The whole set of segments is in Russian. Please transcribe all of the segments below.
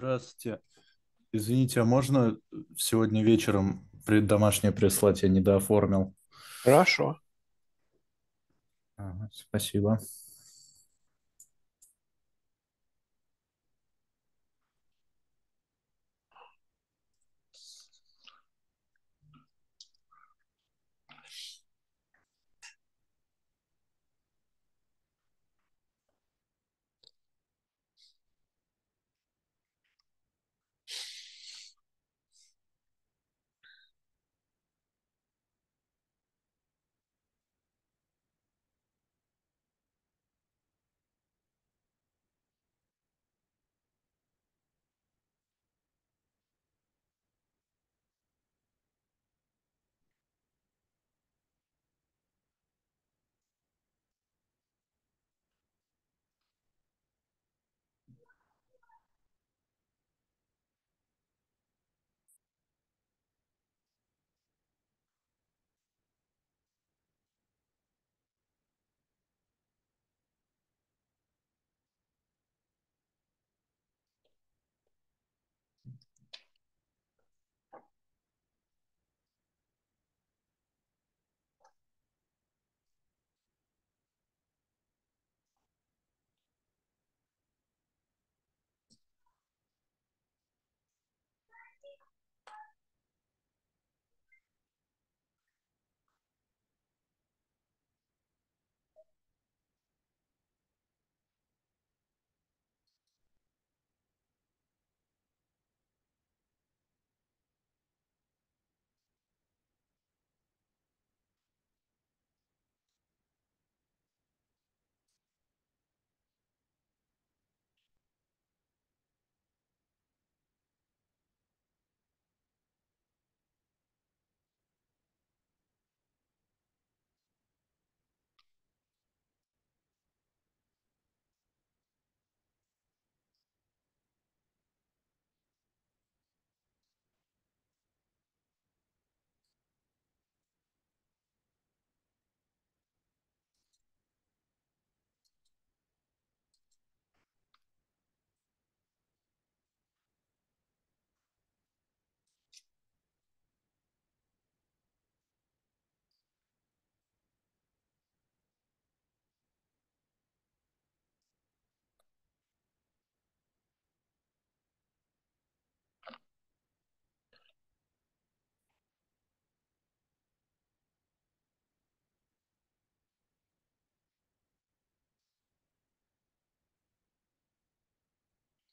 Здравствуйте. Извините, а можно сегодня вечером домашнее прислать? Я не дооформил. Хорошо. Ага, спасибо.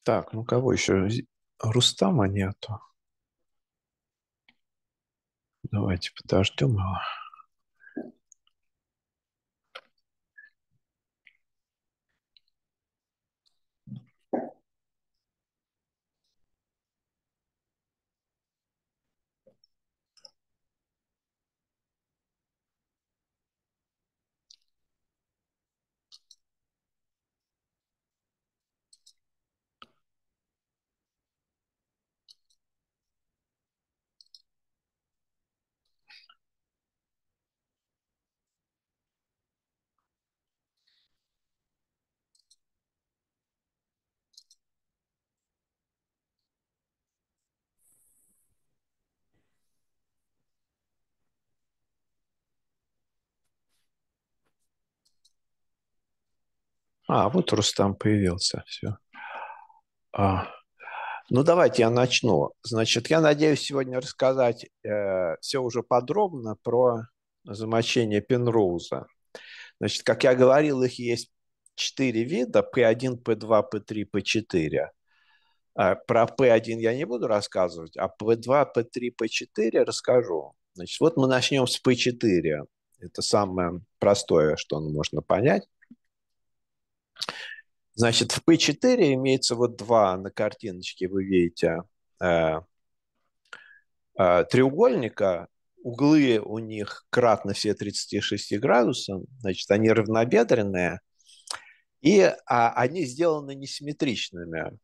Так, ну кого еще? Рустама нету. Давайте подождем его. А, вот Рустам появился. Все. А, ну, давайте я начну. Значит, я надеюсь сегодня рассказать э, все уже подробно про замочение Пенроуза. Значит, как я говорил, их есть четыре вида. P1, P2, P3, P4. А про P1 я не буду рассказывать, а P2, P3, P4 расскажу. Значит, вот мы начнем с P4. Это самое простое, что можно понять. Значит, в P4 имеется вот два на картиночке, вы видите, э, э, треугольника. Углы у них кратно все 36 градусам, значит, они равнобедренные, и а, они сделаны несимметричными.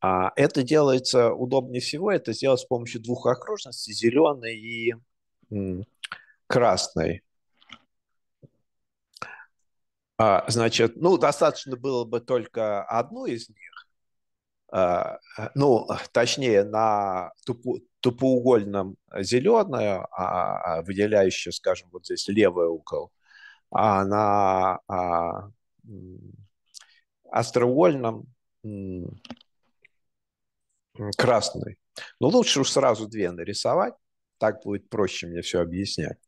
А, это делается удобнее всего, это сделать с помощью двух окружностей, зеленой и м, красной. А, значит, ну, достаточно было бы только одну из них, а, а, ну, точнее, на тупо, тупоугольном зеленую, выделяющую, скажем, вот здесь левый угол, а на остроугольном красный. Ну, лучше уж сразу две нарисовать, так будет проще мне все объяснять.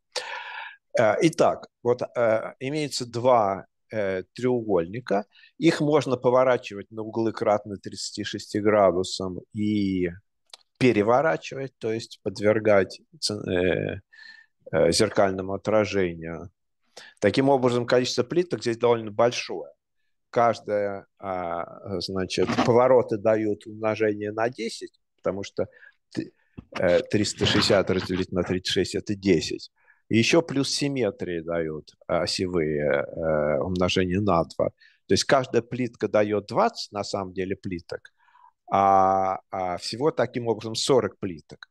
Итак, вот э, имеется два Э, треугольника. Их можно поворачивать на углы кратно 36 градусам и переворачивать, то есть подвергать э, э, зеркальному отражению. Таким образом, количество плиток здесь довольно большое. Каждая, а, значит, повороты дают умножение на 10, потому что 360 разделить на 36 – это 10 еще плюс симметрии дают э, осевые э, умножение на 2. То есть каждая плитка дает 20, на самом деле, плиток, а, а всего таким образом 40 плиток.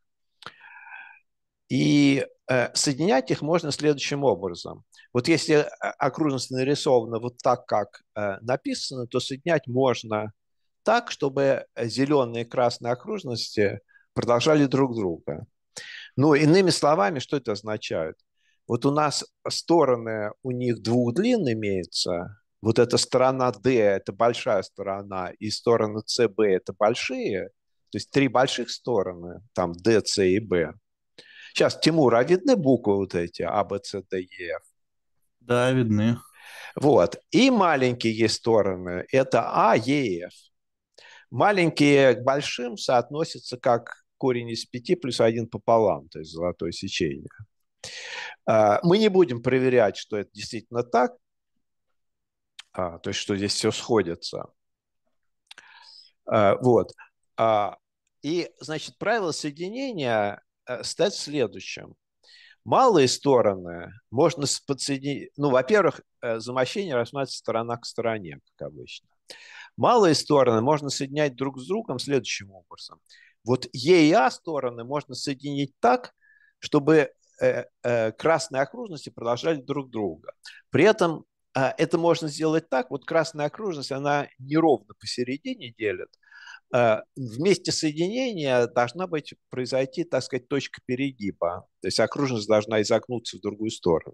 И э, соединять их можно следующим образом. Вот если э, окружность нарисована вот так, как э, написано, то соединять можно так, чтобы зеленые и красные окружности продолжали друг друга. Ну, иными словами, что это означает? Вот у нас стороны у них двух длин имеется. Вот эта сторона D – это большая сторона, и сторона CB – это большие. То есть три больших стороны, там D, C и B. Сейчас, Тимур, а видны буквы вот эти a, b, c, d, e, f? Да, видны. Вот. И маленькие есть стороны. Это a, e, f. Маленькие к большим соотносятся как корень из 5 плюс 1 пополам, то есть золотое сечение. А, мы не будем проверять, что это действительно так, а, то есть что здесь все сходится. А, вот. И, значит, правило соединения э, стать следующим. Малые стороны можно подсоединить... Ну, во-первых, э, замощение рассматривается сторона к стороне, как обычно. Малые стороны можно соединять друг с другом следующим образом. Вот Е и А стороны можно соединить так, чтобы Э, э, красные окружности продолжали друг друга. При этом э, это можно сделать так. Вот красная окружность, она неровно посередине делит. В месте соединения должна быть, произойти, так сказать, точка перегиба. То есть окружность должна изогнуться в другую сторону.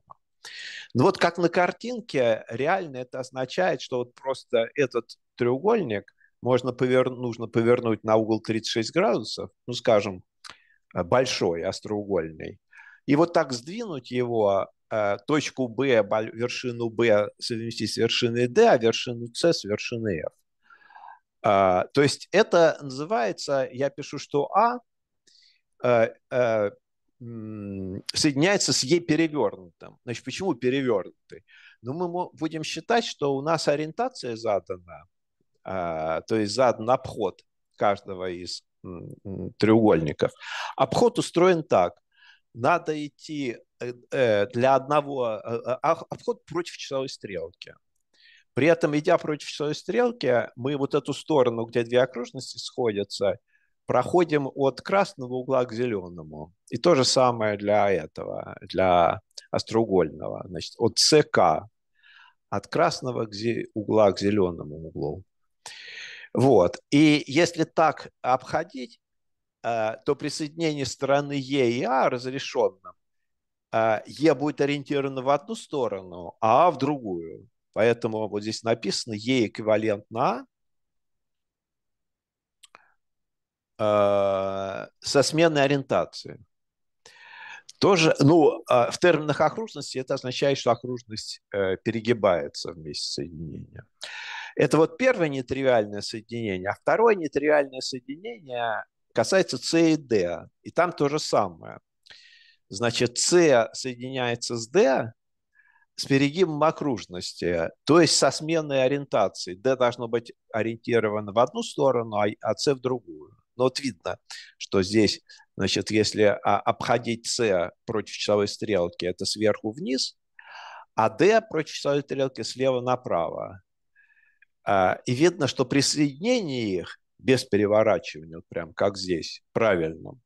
Но ну вот как на картинке, реально это означает, что вот просто этот треугольник можно повер... нужно повернуть на угол 36 градусов, ну, скажем, большой, остроугольный, и вот так сдвинуть его, э, точку Б, вершину Б совместить с вершиной D, а вершину С с вершиной F. А, то есть это называется, я пишу, что А э, э, соединяется с Е перевернутым. Значит, почему перевернутый? Ну, мы будем считать, что у нас ориентация задана, а, то есть задан обход каждого из треугольников. Обход устроен так надо идти э, э, для одного э, обход против часовой стрелки. При этом, идя против часовой стрелки, мы вот эту сторону, где две окружности сходятся, проходим от красного угла к зеленому. И то же самое для этого, для остроугольного. Значит, от ЦК от красного угла к зеленому углу. Вот. И если так обходить, Э, то присоединение стороны Е и А разрешенно. Э, е будет ориентировано в одну сторону, а А в другую. Поэтому вот здесь написано Е эквивалентно А э, со сменной ориентации. Тоже, ну, в терминах окружности это означает, что окружность перегибается вместе соединения. Это вот первое нетривиальное соединение. А второе нетривиальное соединение Касается С и D, и там то же самое. Значит, С соединяется с D с перегибом окружности, то есть со сменной ориентацией. D должно быть ориентировано в одну сторону, а, а С в другую. Но вот видно, что здесь, значит, если а, обходить С против часовой стрелки, это сверху вниз, а D против часовой стрелки слева направо. А, и видно, что при соединении их без переворачивания, вот прям как здесь, правильным,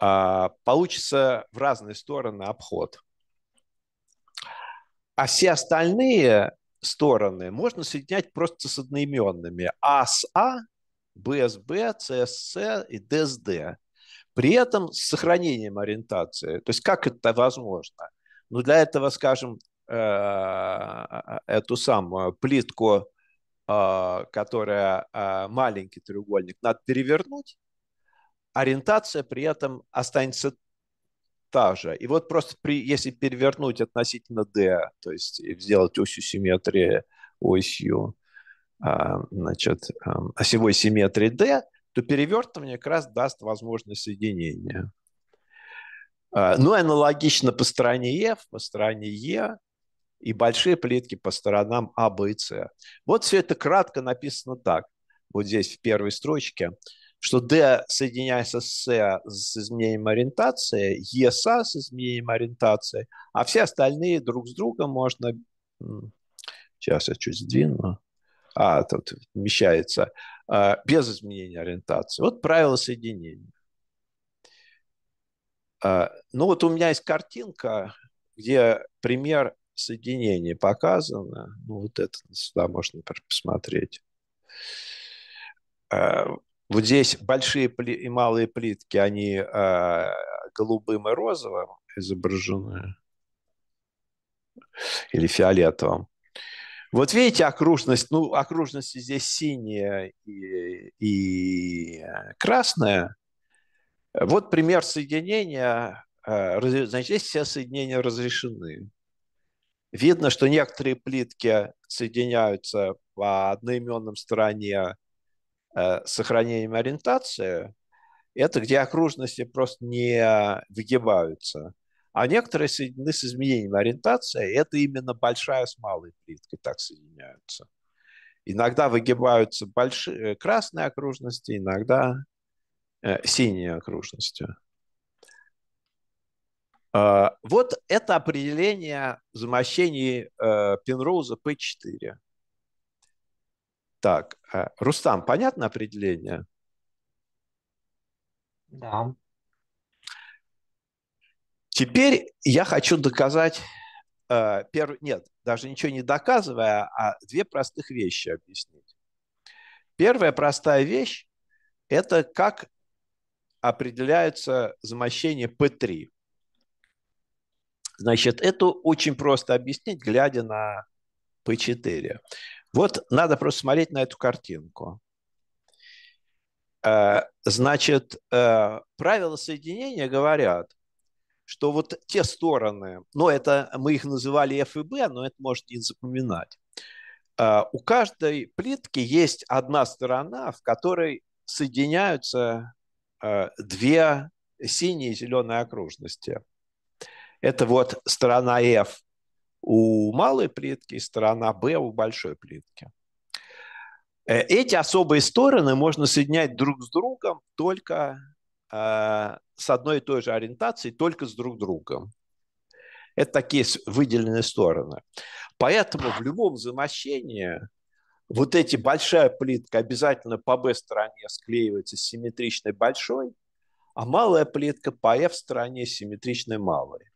а, получится в разные стороны обход. А все остальные стороны можно соединять просто с одноименными. А с А, Б с Б, С с С и Д с Д. При этом с сохранением ориентации. То есть как это возможно? Ну, для этого, скажем, э, эту самую плитку а, которая а, маленький треугольник, надо перевернуть, ориентация при этом останется та же. И вот просто при, если перевернуть относительно D, то есть сделать осью симметрии осью а, значит, эм, осевой симметрии D, то перевертывание как раз даст возможность соединения. Ну и аналогично по стороне F, по стороне E и большие плитки по сторонам А, Б и С. Вот все это кратко написано так, вот здесь в первой строчке, что D соединяется с С с изменением ориентации, E с а с изменением ориентации, а все остальные друг с другом можно... Сейчас я чуть сдвину. А, тут вмещается. А, без изменения ориентации. Вот правило соединения. А, ну вот у меня есть картинка, где пример соединение показано. Ну, вот это сюда можно посмотреть. Э, вот здесь большие и малые плитки, они э, голубым и розовым изображены. Или фиолетовым. Вот видите окружность, ну, окружности здесь синяя и, и э, красная. Вот пример соединения, значит, здесь все соединения разрешены. Видно, что некоторые плитки соединяются по одноименным стороне э, сохранением ориентации. Это где окружности просто не выгибаются. А некоторые соединены с изменением ориентации. А это именно большая с малой плиткой так соединяются. Иногда выгибаются большие, э, красные окружности, иногда э, синие окружности. Э, вот это определение замощений э, Пенроуза P4. Так, э, Рустам, понятно определение? Да. Теперь я хочу доказать перв... нет, даже ничего не доказывая, а две простых вещи объяснить. Первая простая вещь – это как определяется замощение P3. Значит, это очень просто объяснить, глядя на P4. Вот надо просто смотреть на эту картинку. Э, значит, э, правила соединения говорят, что вот те стороны, ну это мы их называли F и B, но это может не запоминать. Э, у каждой плитки есть одна сторона, в которой соединяются две синие и зеленые окружности – это вот сторона F у малой плитки и сторона B у большой плитки. Э, эти особые стороны можно соединять друг с другом только э, с одной и той же ориентацией, только с друг другом. Это такие выделенные стороны. Поэтому в любом замощении вот эти большая плитка обязательно по B стороне склеивается с симметричной большой, а малая плитка по F стороне симметричной малой.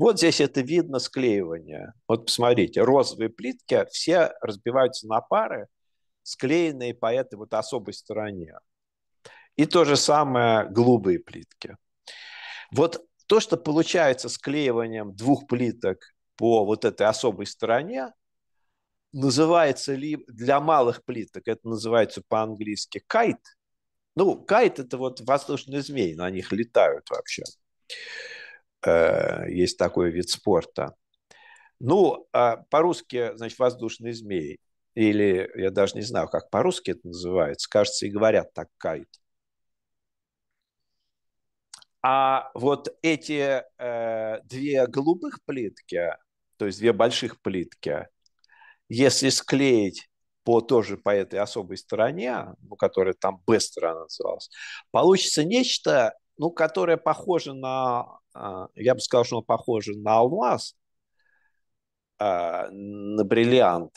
Вот здесь это видно склеивание. Вот посмотрите, розовые плитки все разбиваются на пары, склеенные по этой вот особой стороне. И то же самое голубые плитки. Вот то, что получается склеиванием двух плиток по вот этой особой стороне, называется ли для малых плиток, это называется по-английски кайт. Ну, кайт – это вот воздушные змеи, на них летают вообще. Э, есть такой вид спорта. Ну, а по-русски, значит, воздушный змей Или я даже не знаю, как по-русски это называется. Кажется, и говорят так кайт. А вот эти э, две голубых плитки, то есть две больших плитки, если склеить по тоже по этой особой стороне, ну, которая там Б сторона называлась, получится нечто ну, которая похожа на, а, я бы сказал, что она похожа на алмаз, а, на бриллиант,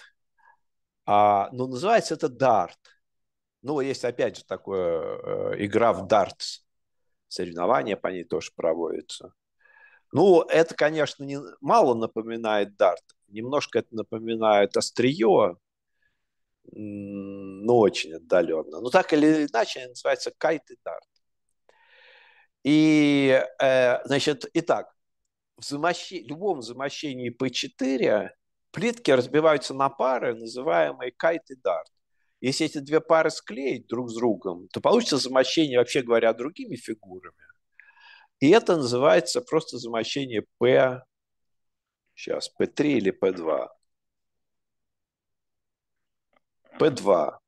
а, но ну, называется это дарт. Ну, есть опять же такое э, игра в дартс, соревнования по ней тоже проводятся. Ну, это, конечно, не, мало напоминает дарт. Немножко это напоминает острие, но очень отдаленно. Но ну, так или иначе называется кайт и дарт. И, э, значит, итак, взмощи, любом замощении P4 плитки разбиваются на пары, называемые кайт и дарт. Если эти две пары склеить друг с другом, то получится замощение, вообще говоря, другими фигурами. И это называется просто замощение P, сейчас, P3 или P2. P2.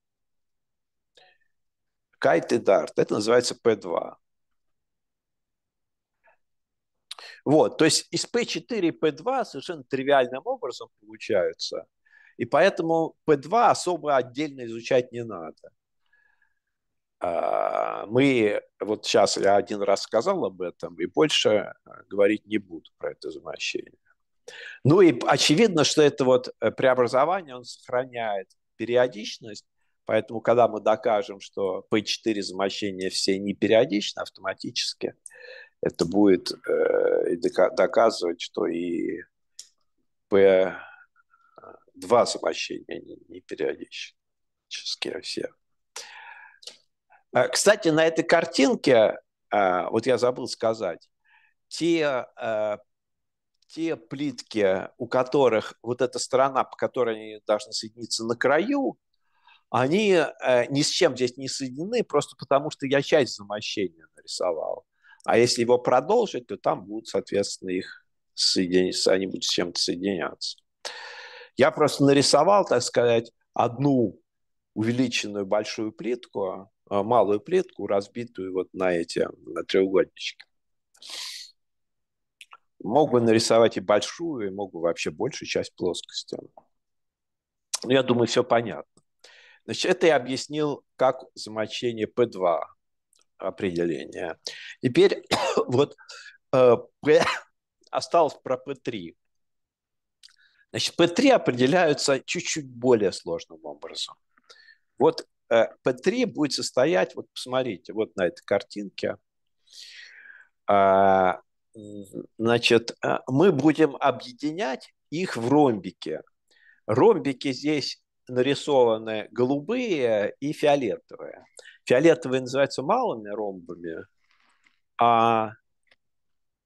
Кайт и дарт. Это называется P2. Вот, то есть из P4 и P2 совершенно тривиальным образом получаются. И поэтому P2 особо отдельно изучать не надо. А, мы, вот сейчас я один раз сказал об этом, и больше а, говорить не буду про это значение. Ну и очевидно, что это вот э, преобразование, он сохраняет периодичность, поэтому когда мы докажем, что P4 замощение все не периодично автоматически, это будет э, доказывать, что и П 2 замощения не, не периодически, а все. А, кстати, на этой картинке, э, вот я забыл сказать, те, э, те плитки, у которых вот эта сторона, по которой они должны соединиться на краю, они э, ни с чем здесь не соединены, просто потому что я часть замощения нарисовал. А если его продолжить, то там будут, соответственно, их соединиться, они будут с чем-то соединяться. Я просто нарисовал, так сказать, одну увеличенную большую плитку, а, малую плитку, разбитую вот на эти на треугольнички. Мог бы нарисовать и большую, и мог бы вообще большую часть плоскости. Но ну, я думаю, все понятно. Значит, это я объяснил, как замочение P2 определение. Теперь вот P э, осталось про P3. Значит, P3 определяются чуть-чуть более сложным образом. Вот P3 э, будет состоять, вот посмотрите, вот на этой картинке. А, значит, э, мы будем объединять их в ромбике. Ромбики здесь нарисованы голубые и фиолетовые. Фиолетовые называются малыми ромбами, а,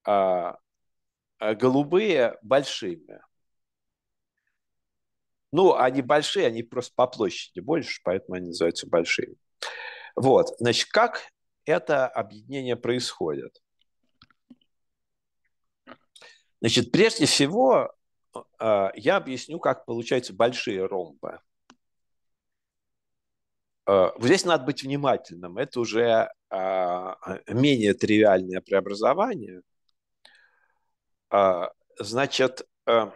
а, а голубые большими. Ну, они большие, они просто по площади больше, поэтому они называются большими. Вот, значит, как это объединение происходит? Значит, прежде всего, а, я объясню, как получаются большие ромбы. Э, здесь надо быть внимательным. Это уже а, менее тривиальное преобразование. А, значит, э,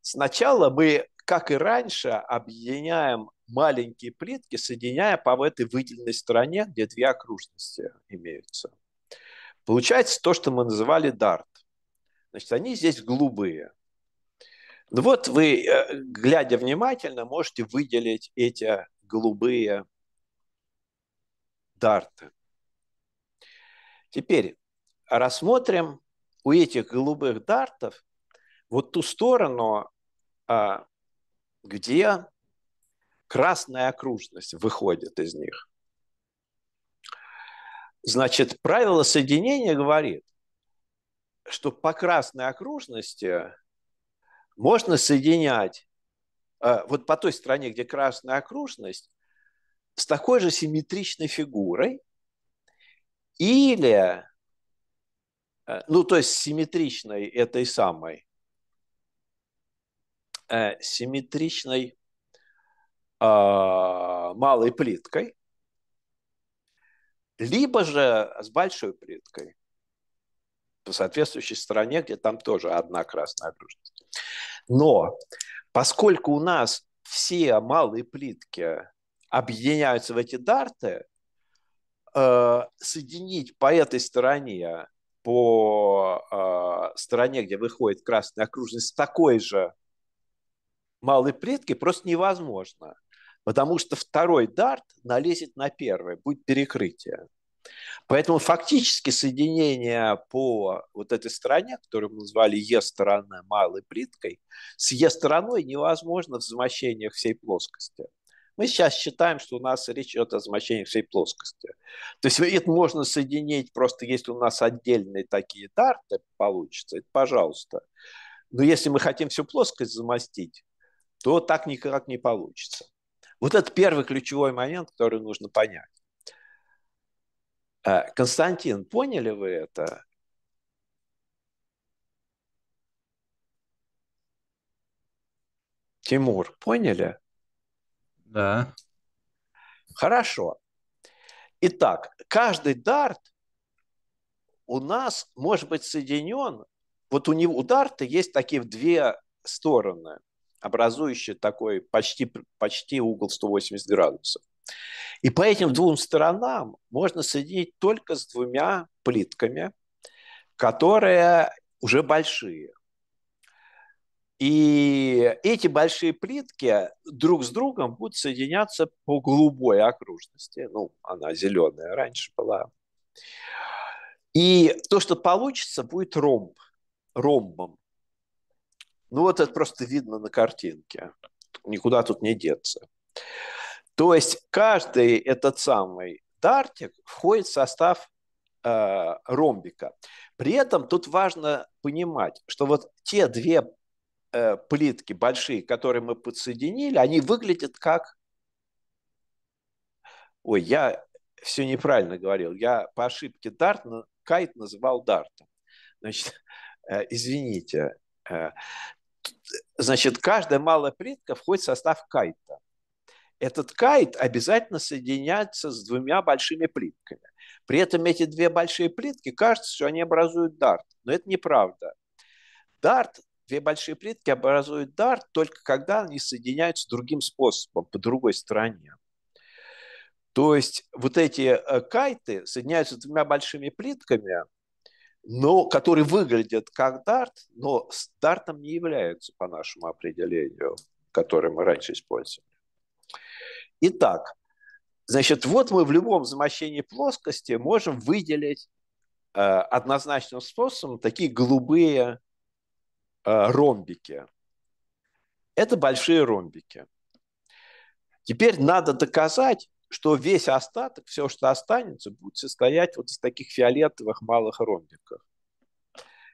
сначала мы, как и раньше, объединяем маленькие плитки, соединяя по этой выделенной стороне, где две окружности имеются. Получается то, что мы называли дарт. Значит, они здесь голубые. Ну вот вы, э, глядя внимательно, можете выделить эти голубые дарты. Теперь рассмотрим у этих голубых дартов вот ту сторону, а, где красная окружность выходит из них. Значит, правило соединения говорит, что по красной окружности можно соединять а, вот по той стороне, где красная окружность, с такой же симметричной фигурой или, э, ну, то есть симметричной этой самой, э, симметричной а, малой плиткой, либо же с большой плиткой по соответствующей стороне, где там тоже одна красная окружность. Но Поскольку у нас все малые плитки объединяются в эти дарты, э, соединить по этой стороне, по э, стороне, где выходит красная окружность, с такой же малой плитки просто невозможно. Потому что второй дарт налезет на первый, будет перекрытие. Поэтому фактически соединение по вот этой стороне, которую мы назвали Е-сторона малой плиткой, с Е-стороной невозможно в замощениях всей плоскости. Мы сейчас считаем, что у нас речь идет о замощении всей плоскости. То есть это можно соединить, просто если у нас отдельные такие дарты получится, это пожалуйста. Но если мы хотим всю плоскость замостить, то так никак не получится. Вот это первый ключевой момент, который нужно понять. Э, Константин, поняли вы это? Тимур, поняли? Да. Хорошо. Итак, каждый дарт у нас может быть соединен. Вот у него у дарта есть такие две стороны, образующие такой почти, почти угол 180 градусов. И по этим двум сторонам можно соединить только с двумя плитками, которые уже большие. И эти большие плитки друг с другом будут соединяться по голубой окружности. Ну, она зеленая раньше была. И то, что получится, будет ромб, ромбом. Ну, вот это просто видно на картинке. Никуда тут не деться. То есть каждый этот самый дартик входит в состав э, ромбика. При этом тут важно понимать, что вот те две э, плитки большие, которые мы подсоединили, они выглядят как... Ой, я все неправильно говорил. Я по ошибке дарт, кайт называл дартом. Значит, э, извините. Э, э, значит, каждая малая плитка входит в состав кайта этот кайт обязательно соединяется с двумя большими плитками. При этом эти две большие плитки, кажется, что они образуют дарт, но это неправда. Дарт, две большие плитки образуют дарт только когда они соединяются другим способом, по другой стороне. То есть вот эти э, кайты соединяются двумя большими плитками, но, которые выглядят как дарт, но с дартом не являются по нашему определению, которое мы раньше использовали. Итак, значит, вот мы в любом замощении плоскости можем выделить э, однозначным способом такие голубые э, ромбики. Это большие ромбики. Теперь надо доказать, что весь остаток, все, что останется, будет состоять вот из таких фиолетовых малых ромбиков.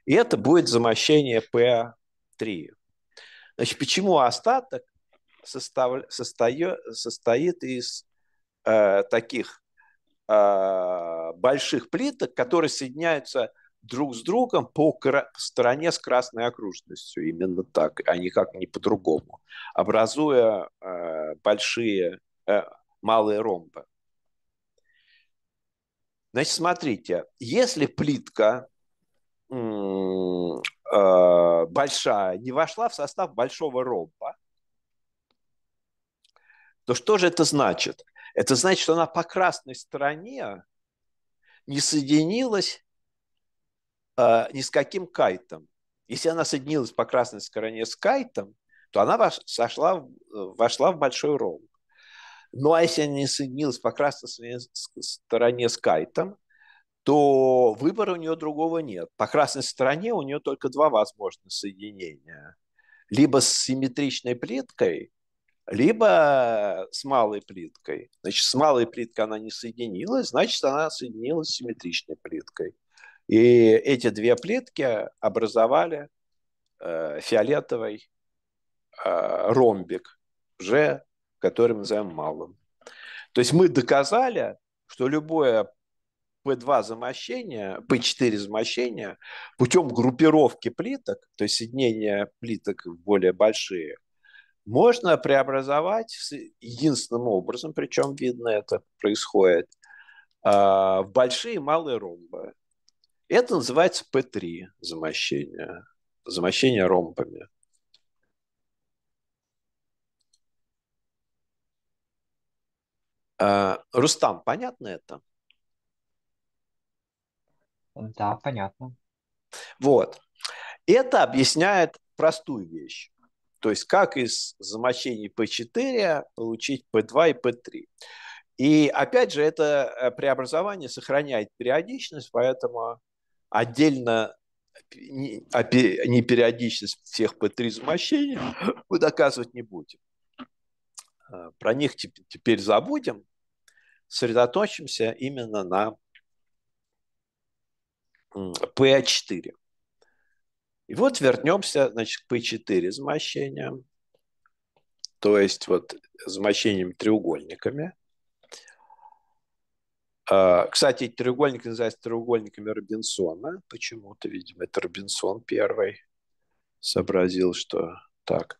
И это будет замощение P3. Значит, почему остаток? состав, состоит состоит из э, таких э, больших плиток, которые соединяются друг с другом по, кра- стороне с красной окружностью, именно так, а никак не по-другому, образуя э, большие, э, малые ромбы. Значит, смотрите, если плитка э, большая не вошла в состав большого ромба, то что же это значит? Это значит, что она по красной стороне не соединилась э, ни с каким кайтом. Если она соединилась по красной стороне с кайтом, то она сошла, э, вошла в большой ролл. Ну а если она не соединилась по красной стороне с кайтом, то выбора у нее другого нет. По красной стороне у нее только два возможных соединения. Либо с симметричной плиткой, либо э, с малой плиткой. Значит, с малой плиткой она не соединилась, значит, она соединилась с симметричной плиткой. И эти две плитки образовали э, фиолетовый э, ромбик, уже который мы называем малым. То есть мы доказали, что любое P2 замощение, P4 замощение путем группировки плиток, то есть соединения плиток в более большие – можно преобразовать единственным образом, причем видно это происходит, а, в большие и малые ромбы. Это называется P3 замощение, замощение ромбами. А, Рустам, понятно это? Да, понятно. Вот. Это объясняет простую вещь. То есть как из замочений P4 получить P2 и P3. И опять же, это э, преобразование сохраняет периодичность, поэтому отдельно непериодичность а всех P3 замощений мы доказывать не будем. Э, про них теперь забудем, сосредоточимся именно на P4. И вот вернемся, значит, к P4 замощением, то есть вот замощением треугольниками. А, кстати, треугольник называется треугольниками Робинсона. Почему-то, видимо, это Робинсон первый сообразил, что так.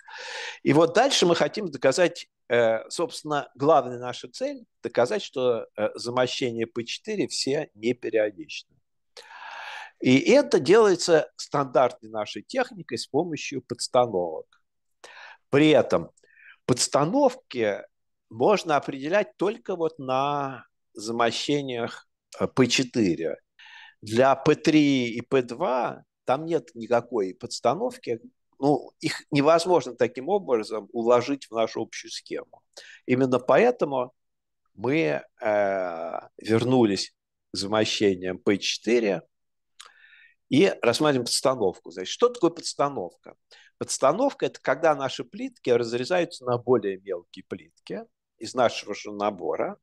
И вот дальше мы хотим доказать, э, собственно, главная наша цель – доказать, что э, замощения P4 все не периодичны. И это делается стандартной нашей техникой с помощью подстановок. При этом подстановки можно определять только вот на замощениях э, P4. Для P3 и P2 там нет никакой подстановки, ну, их невозможно таким образом уложить в нашу общую схему. Именно поэтому мы э, вернулись к замощениям P4, и рассмотрим подстановку. Значит, что такое подстановка? Подстановка – это когда наши плитки разрезаются на более мелкие плитки из нашего же набора.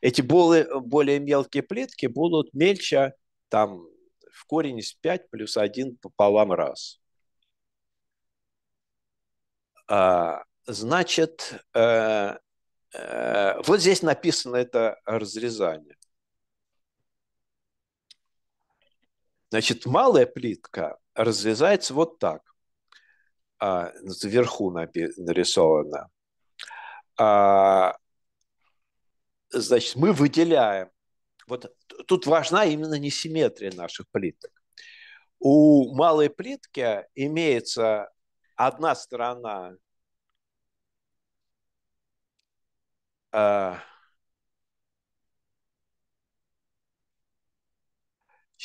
Эти более, более мелкие плитки будут мельче там, в корень из 5 плюс 1 пополам раз. А, значит, э, э, вот здесь написано это разрезание. Значит, малая плитка разрезается вот так. А, вверху нарисовано. А, значит, мы выделяем. Вот тут важна именно несимметрия наших плиток. У малой плитки имеется одна сторона а,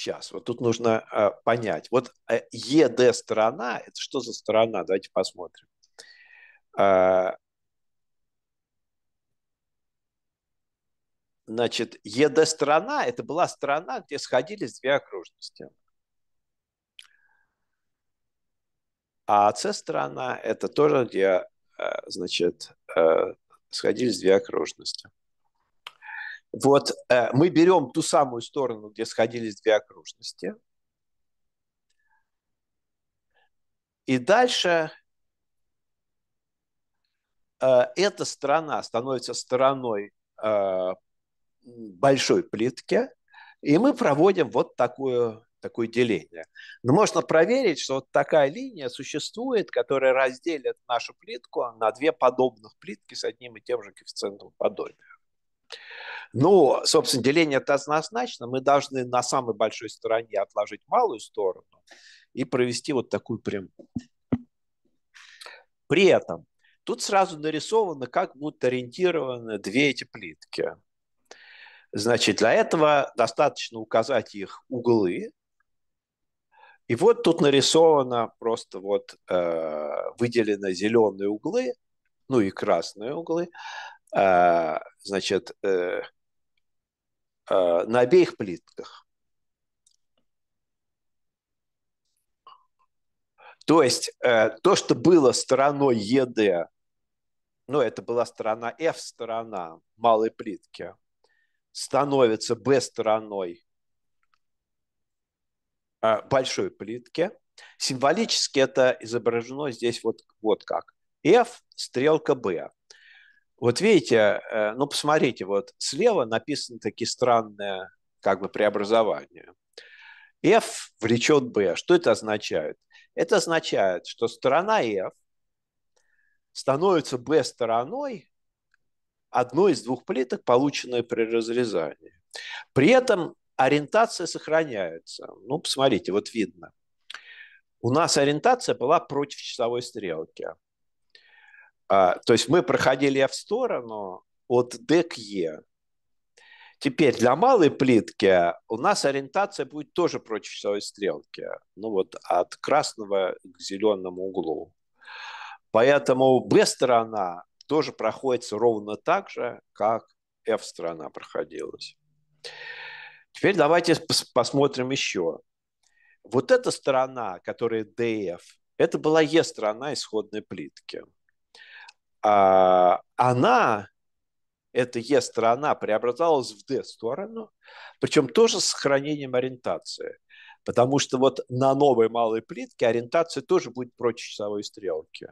сейчас. Вот тут нужно э, понять. Вот э, ед страна – это что за страна? Давайте посмотрим. Э, значит, ЕД-сторона страна – это была страна, где сходились две окружности. А АЦ-сторона страна – это тоже, где, э, значит, э, сходились две окружности. Вот э, мы берем ту самую сторону, где сходились две окружности. И дальше э, эта сторона становится стороной э, большой плитки, и мы проводим вот такую, такое деление. Но можно проверить, что вот такая линия существует, которая разделит нашу плитку на две подобных плитки с одним и тем же коэффициентом подобия. Но, собственно, деление это однозначно. Мы должны на самой большой стороне отложить малую сторону и провести вот такую прямую. При этом тут сразу нарисовано, как будут ориентированы две эти плитки. Значит, для этого достаточно указать их углы. И вот тут нарисовано просто вот э, выделены зеленые углы, ну и красные углы. Э, значит, э, Э, на обеих плитках. То есть э, то, что было стороной ЕД, ну это была сторона F, сторона малой плитки, становится B стороной э, большой плитки. Символически это изображено здесь вот, вот как. F, стрелка B. Вот видите, э, ну посмотрите, вот слева написано такие странные как бы преобразования. F влечет B. Что это означает? Это означает, что сторона F становится B стороной одной из двух плиток, полученной при разрезании. При этом ориентация сохраняется. Ну, посмотрите, вот видно. У нас ориентация была против часовой стрелки. А, то есть мы проходили в сторону от D к E. Теперь для малой плитки у нас ориентация будет тоже против часовой стрелки, Ну вот от красного к зеленому углу. Поэтому B-сторона тоже проходится ровно так же, как F-сторона проходилась. Теперь давайте посмотрим еще. Вот эта сторона, которая DF, это была Е-сторона e исходной плитки а, она, эта Е-сторона, преобразовалась в Д-сторону, причем тоже с сохранением ориентации. Потому что вот на новой малой плитке ориентация тоже будет против часовой стрелки.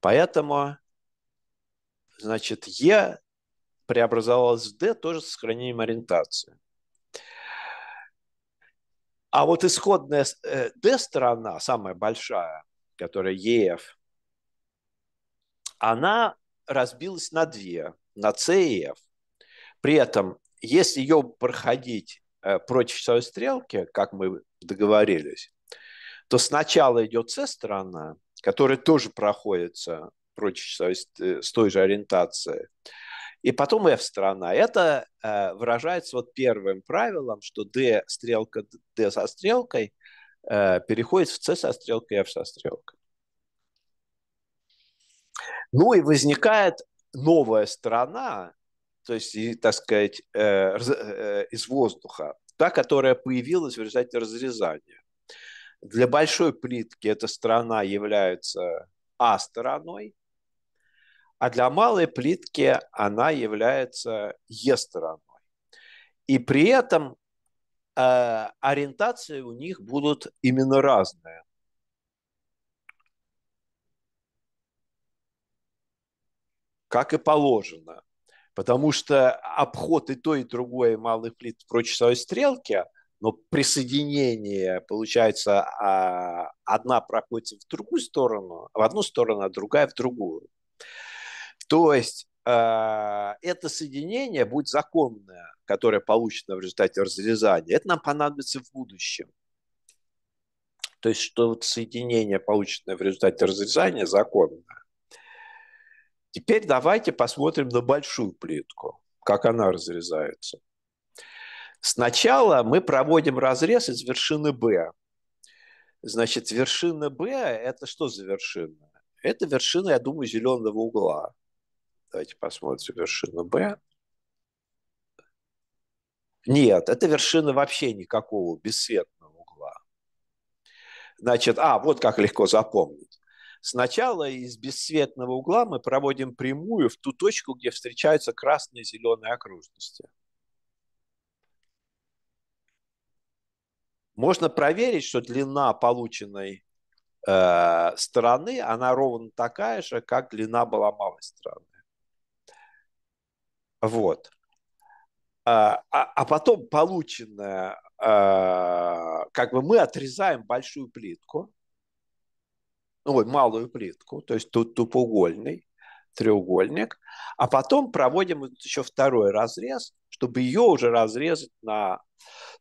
Поэтому, значит, Е преобразовалась в D тоже с сохранением ориентации. А вот исходная э, D-сторона, самая большая, которая EF, она разбилась на две, на С и F. При этом, если ее проходить э, против часовой стрелки, как мы договорились, то сначала идет С-сторона, которая тоже проходится против часовой, э, с той же ориентации, и потом F-сторона. Это э, выражается вот первым правилом, что D-стрелка D со стрелкой переходит в C со стрелкой, F со стрелкой. Ну и возникает новая страна, то есть, так сказать, э, э, из воздуха, та, которая появилась в результате разрезания. Для большой плитки эта страна является А стороной, а для малой плитки она является Е стороной. И при этом э, ориентации у них будут именно разные. как и положено. Потому что обход и то, и другое малых плит по часовой стрелке, но присоединение, получается, а, одна проходит в другую сторону, в одну сторону, а другая в другую. То есть а, это соединение будет законное, которое получено в результате разрезания. Это нам понадобится в будущем. То есть, что вот соединение, полученное в результате разрезания, законное. Теперь давайте посмотрим на большую плитку, как она разрезается. Сначала мы проводим разрез из вершины B. Значит, вершина B – это что за вершина? Это вершина, я думаю, зеленого угла. Давайте посмотрим вершину B. Нет, это вершина вообще никакого бесцветного угла. Значит, а, вот как легко запомнить. Сначала из бесцветного угла мы проводим прямую в ту точку, где встречаются красные и зеленые окружности. Можно проверить, что длина полученной э, стороны, она ровно такая же, как длина была малой стороны. Вот. Э, а, а потом полученная, э, как бы мы отрезаем большую плитку, ну, ой, малую плитку, то есть тут тупоугольный треугольник, а потом проводим еще второй разрез, чтобы ее уже разрезать на,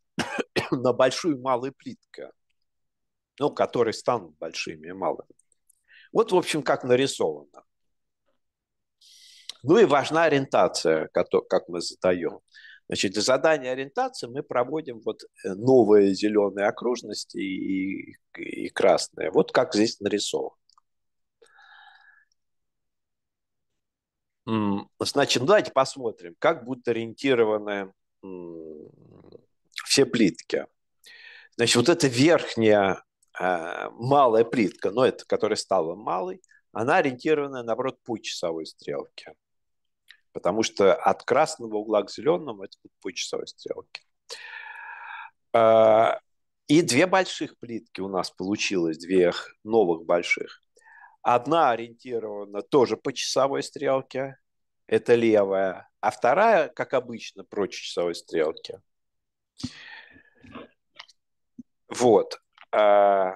на большую и малую плитку, ну, которые станут большими и малыми. Вот, в общем, как нарисовано. Ну и важна ориентация, как мы задаем. Значит, задание ориентации мы проводим вот э, новые зеленые окружности и, и красные. Вот как здесь нарисовано. Значит, давайте посмотрим, как будут ориентированы все плитки. Значит, вот эта верхняя а, малая плитка, но ну, это, которая стала малой, она ориентирована, наоборот, по часовой стрелке. Потому что от красного угла к зеленому это будет по часовой стрелке. А, и две больших плитки у нас получилось, две новых больших. Одна ориентирована тоже по часовой стрелке, это левая, а вторая, как обычно, против часовой стрелки. Вот. А,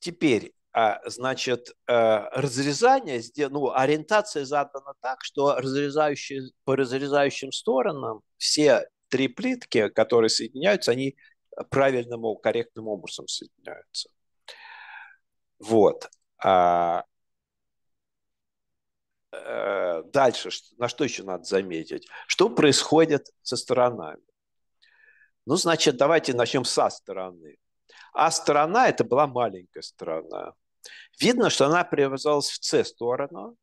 теперь а, значит, э, разрезание, ну, ориентация задана так, что разрезающие, по разрезающим сторонам все три плитки, которые соединяются, они правильным, корректным образом соединяются. Вот. А, э, дальше, на что еще надо заметить? Что происходит со сторонами? Ну, значит, давайте начнем со а стороны. А сторона – это была маленькая сторона. Видно, что она преобразовалась в С-сторону,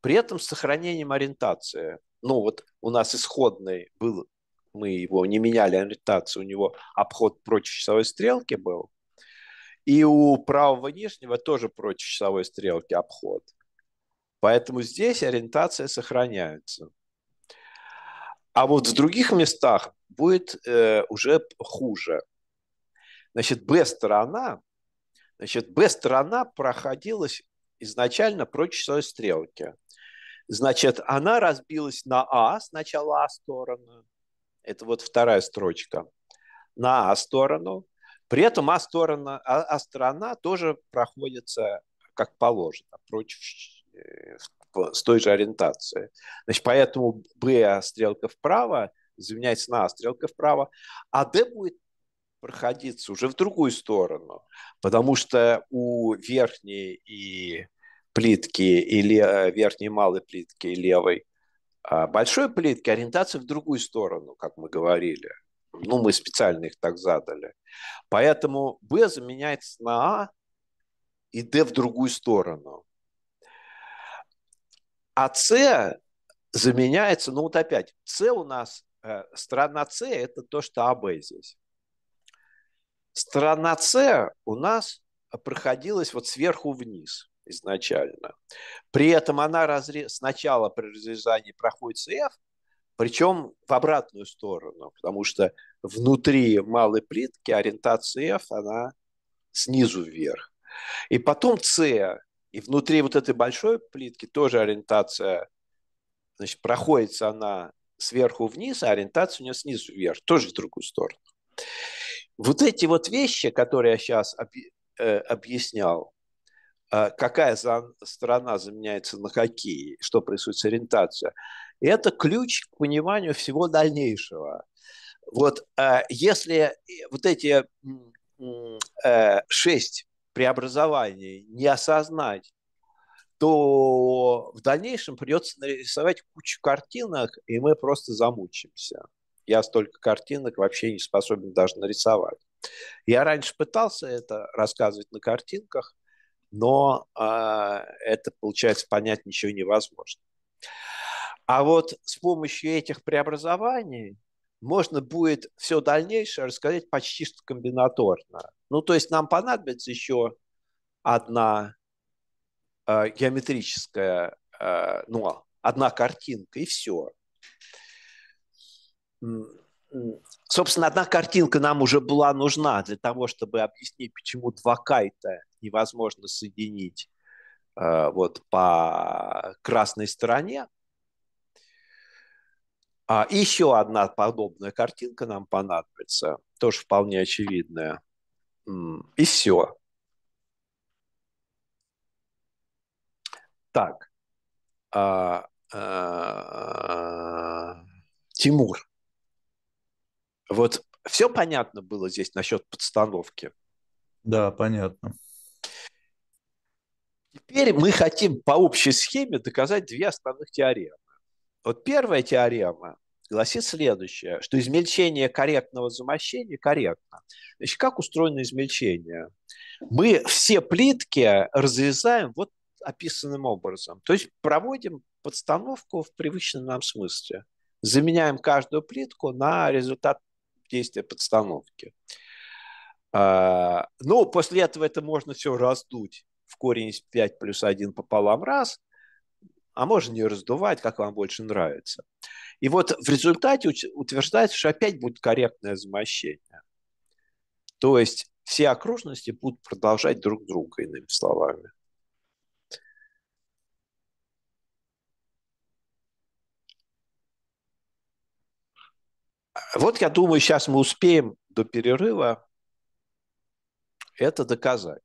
при этом с сохранением ориентации. Ну вот у нас исходный был, мы его не меняли ориентацию, у него обход против часовой стрелки был. И у правого нижнего тоже против часовой стрелки обход. Поэтому здесь ориентация сохраняется. А вот в других местах будет э, уже хуже. Значит, Б-сторона Значит, Б-сторона проходилась изначально против часовой стрелки. Значит, она разбилась на А, сначала А сторону, это вот вторая строчка, на А сторону. При этом А сторона, а, а сторона тоже проходится как положено, против, э, с той же ориентации. Значит, поэтому Б стрелка вправо заменяется на А стрелка вправо, а D будет проходиться уже в другую сторону, потому что у верхней и плитки, или э, верхней малой плитки, и левой а, большой плитки ориентация в другую сторону, как мы говорили. Ну, мы специально их так задали. Поэтому B заменяется на А и D в другую сторону. А С заменяется, ну вот опять, С у нас, э, сторона С – это то, что АБ здесь. Страна С у нас проходилась вот сверху вниз изначально. При этом она разре... сначала при разрезании проходит с причем в обратную сторону, потому что внутри малой плитки ориентация F, она снизу вверх. И потом С, и внутри вот этой большой плитки тоже ориентация, значит, проходится она сверху вниз, а ориентация у нее снизу вверх, тоже в другую сторону. Вот эти вот вещи, которые я сейчас э, объяснял, э, какая за, страна заменяется на какие, что происходит с ориентацией, это ключ к пониманию всего дальнейшего. Вот э, если вот эти шесть преобразований не осознать, то в дальнейшем придется нарисовать кучу картинок, и мы просто замучимся. Я столько картинок вообще не способен даже нарисовать. Я раньше пытался это рассказывать на картинках, но э, это, получается, понять ничего невозможно. А вот с помощью этих преобразований можно будет все дальнейшее рассказать почти что комбинаторно. Ну, то есть нам понадобится еще одна э, геометрическая, э, ну, одна картинка, и все собственно, одна картинка нам уже была нужна для того, чтобы объяснить, почему два кайта невозможно соединить э, вот по красной стороне. А еще одна подобная картинка нам понадобится, тоже вполне очевидная. И все. Так. А, а, Тимур. Вот все понятно было здесь насчет подстановки. Да, понятно. Теперь мы хотим по общей схеме доказать две основных теоремы. Вот первая теорема гласит следующее, что измельчение корректного замощения корректно. Значит, как устроено измельчение? Мы все плитки разрезаем вот описанным образом. То есть проводим подстановку в привычном нам смысле. Заменяем каждую плитку на результат действия подстановки. А, ну, после этого это можно все раздуть в корень из 5 плюс 1 пополам раз, а можно не раздувать, как вам больше нравится. И вот в результате утверждается, что опять будет корректное замощение. То есть все окружности будут продолжать друг друга, иными словами. Вот я думаю, сейчас мы успеем до перерыва это доказать.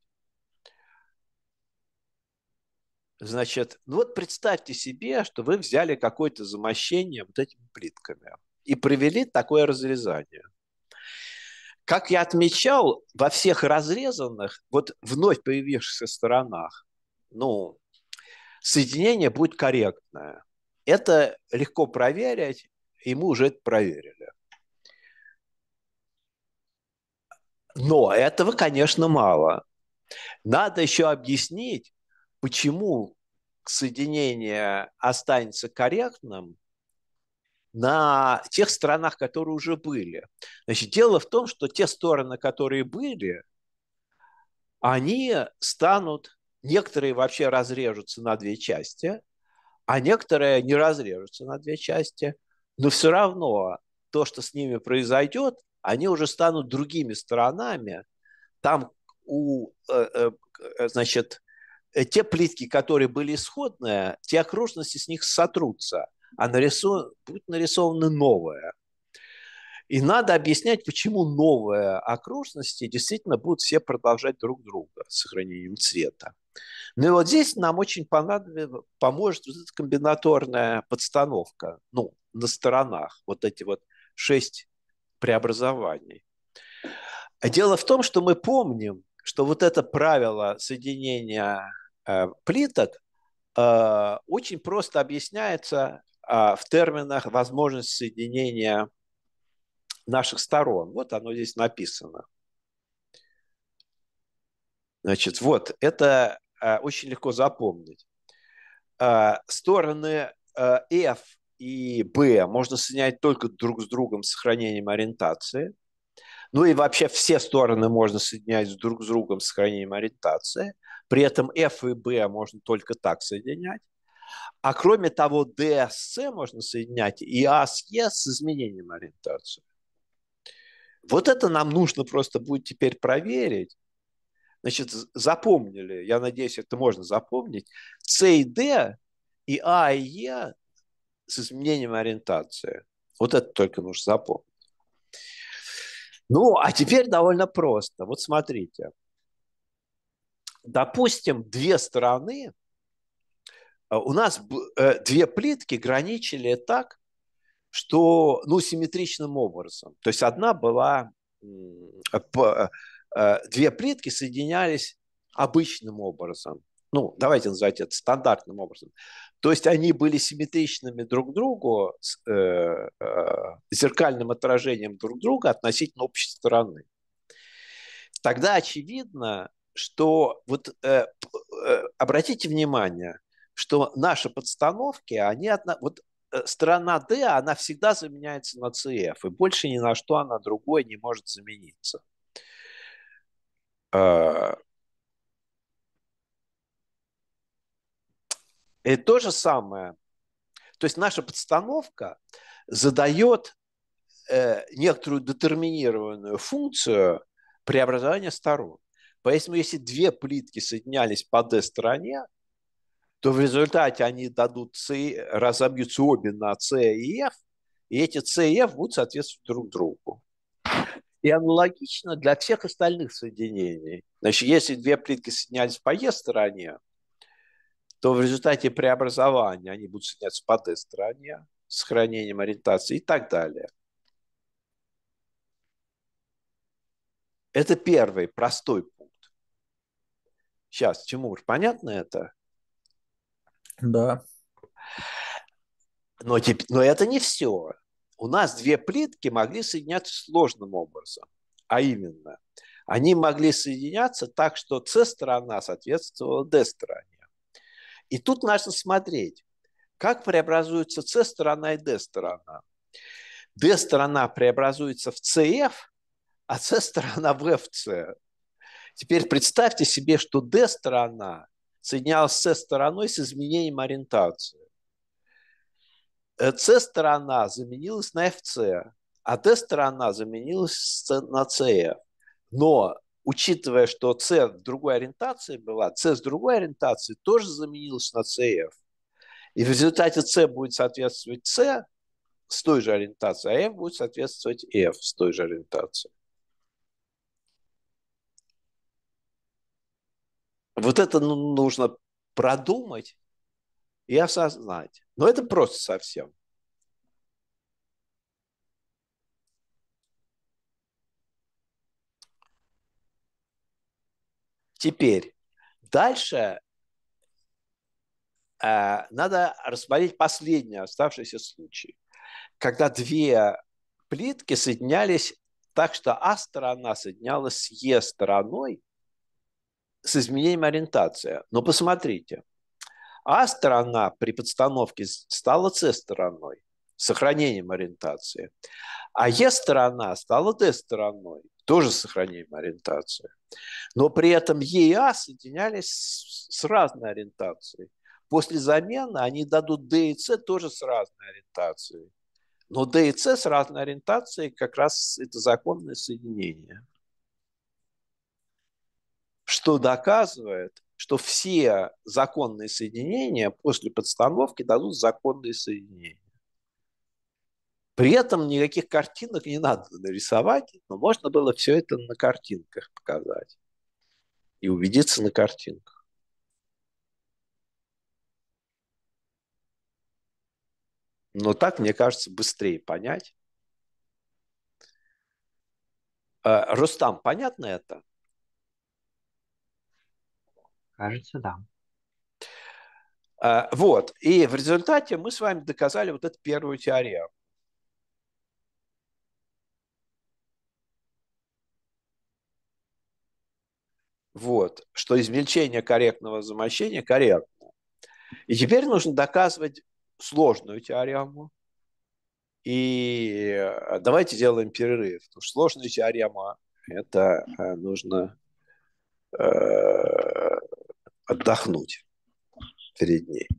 Значит, ну вот представьте себе, что вы взяли какое-то замощение вот этими плитками и провели такое разрезание. Как я отмечал, во всех разрезанных, вот вновь появившихся сторонах, ну, соединение будет корректное. Это легко проверить, и мы уже это проверили. Но этого, конечно, мало. Надо еще объяснить, почему соединение останется корректным на тех странах, которые уже были. Значит, дело в том, что те стороны, которые были, они станут, некоторые вообще разрежутся на две части, а некоторые не разрежутся на две части, но все равно то, что с ними произойдет, они уже станут другими сторонами. Там у, э, э, значит, э, те плитки, которые были исходные, те окружности с них сотрутся, а нарисован, будет нарисовано новое. И надо объяснять, почему новые окружности действительно будут все продолжать друг друга с сохранением цвета. Ну и вот здесь нам очень понадобится, поможет вот эта комбинаторная подстановка, ну, на сторонах, вот эти вот шесть преобразований. Дело в том, что мы помним, что вот это правило соединения э, плиток э, очень просто объясняется э, в терминах возможность соединения наших сторон. Вот оно здесь написано. Значит, вот, это э, очень легко запомнить. Э, стороны э, F и Б можно соединять только друг с другом с сохранением ориентации. Ну и вообще все стороны можно соединять друг с другом с сохранением ориентации. При этом F и B можно только так соединять. А кроме того, D с C можно соединять и A с E с изменением ориентации. Вот это нам нужно просто будет теперь проверить. Значит, запомнили, я надеюсь, это можно запомнить, C и D и А и Е с изменением ориентации. Вот это только нужно запомнить. Ну, а теперь довольно просто. Вот смотрите. Допустим, две стороны, э, у нас э, две плитки граничили так, что, ну, симметричным образом. То есть одна была, э, две плитки соединялись обычным образом ну, давайте называть это стандартным образом. То есть они были симметричными друг другу, с э, э, зеркальным отражением друг друга относительно общей стороны. Тогда очевидно, что вот э, э, обратите внимание, что наши подстановки, они одна, вот э, сторона D, она всегда заменяется на CF, и больше ни на что она другой не может замениться. Э, И э, то же самое. То есть наша подстановка задает э, некоторую детерминированную функцию преобразования сторон. Поэтому если две плитки соединялись по D-стороне, то в результате они дадут C, разобьются обе на C и F, и эти C и F будут соответствовать друг другу. И аналогично для всех остальных соединений. Значит, если две плитки соединялись по е e стороне, то в результате преобразования они будут соединяться по этой стороне с хранением ориентации и так далее. Это первый простой пункт. Сейчас, Тимур, понятно это? Да. Но, теперь но это не все. У нас две плитки могли соединяться сложным образом. А именно, они могли соединяться так, что С-сторона соответствовала D-стороне. И тут нужно смотреть, как преобразуется С-сторона и Д-сторона. D-сторона преобразуется в CF, а с сторона в FC. Теперь представьте себе, что D-сторона соединялась с C-стороной с изменением ориентации. C-сторона э, заменилась на FC, а D-сторона заменилась на CF. Но учитывая, что С другой ориентации была, С с другой ориентации тоже заменилась на CF. И в результате С будет соответствовать С с той же ориентацией, а F будет соответствовать F с той же ориентацией. Вот это ну, нужно продумать и осознать. Но это просто совсем. Теперь дальше э, надо рассмотреть последний оставшийся случай, когда две плитки соединялись так, что А сторона соединялась с Е стороной с изменением ориентации. Но посмотрите, А сторона при подстановке стала С стороной, сохранением ориентации. А Е сторона стала Д стороной тоже сохраняем ориентацию, Но при этом Е и А соединялись с разной ориентацией. После замены они дадут Д и С тоже с разной ориентацией. Но Д и С с разной ориентацией как раз это законное соединение. Что доказывает, что все законные соединения после подстановки дадут законные соединения. При этом никаких картинок не надо нарисовать, но можно было все это на картинках показать и убедиться на картинках. Но так, мне кажется, быстрее понять. А, Рустам, понятно это? Кажется, да. А, вот. И в результате мы с вами доказали вот эту первую теорему. Вот, что измельчение корректного замощения корректно. И теперь нужно доказывать сложную теорему. И э, давайте сделаем перерыв, потому что сложная теорема – это э, нужно э, отдохнуть перед ней.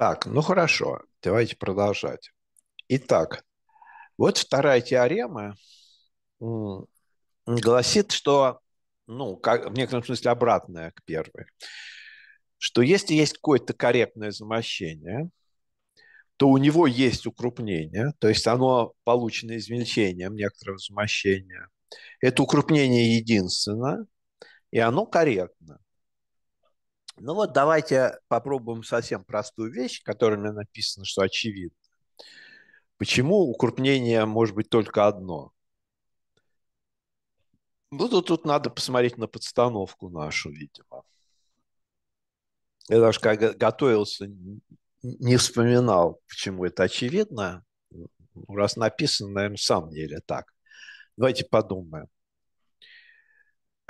Так, ну хорошо, давайте продолжать. Итак, вот вторая теорема гласит, что, ну, как, в некотором смысле обратная к первой, что если есть какое-то корректное замощение, то у него есть укрупнение, то есть оно получено измельчением некоторого замощения. Это укрупнение единственное и оно корректно. Ну вот давайте попробуем совсем простую вещь, которая написано, что очевидно. Почему укрупнение может быть только одно? Ну, тут, тут надо посмотреть на подстановку нашу, видимо. Я даже как готовился, не вспоминал, почему это очевидно. Раз написано, наверное, в самом деле так. Давайте подумаем.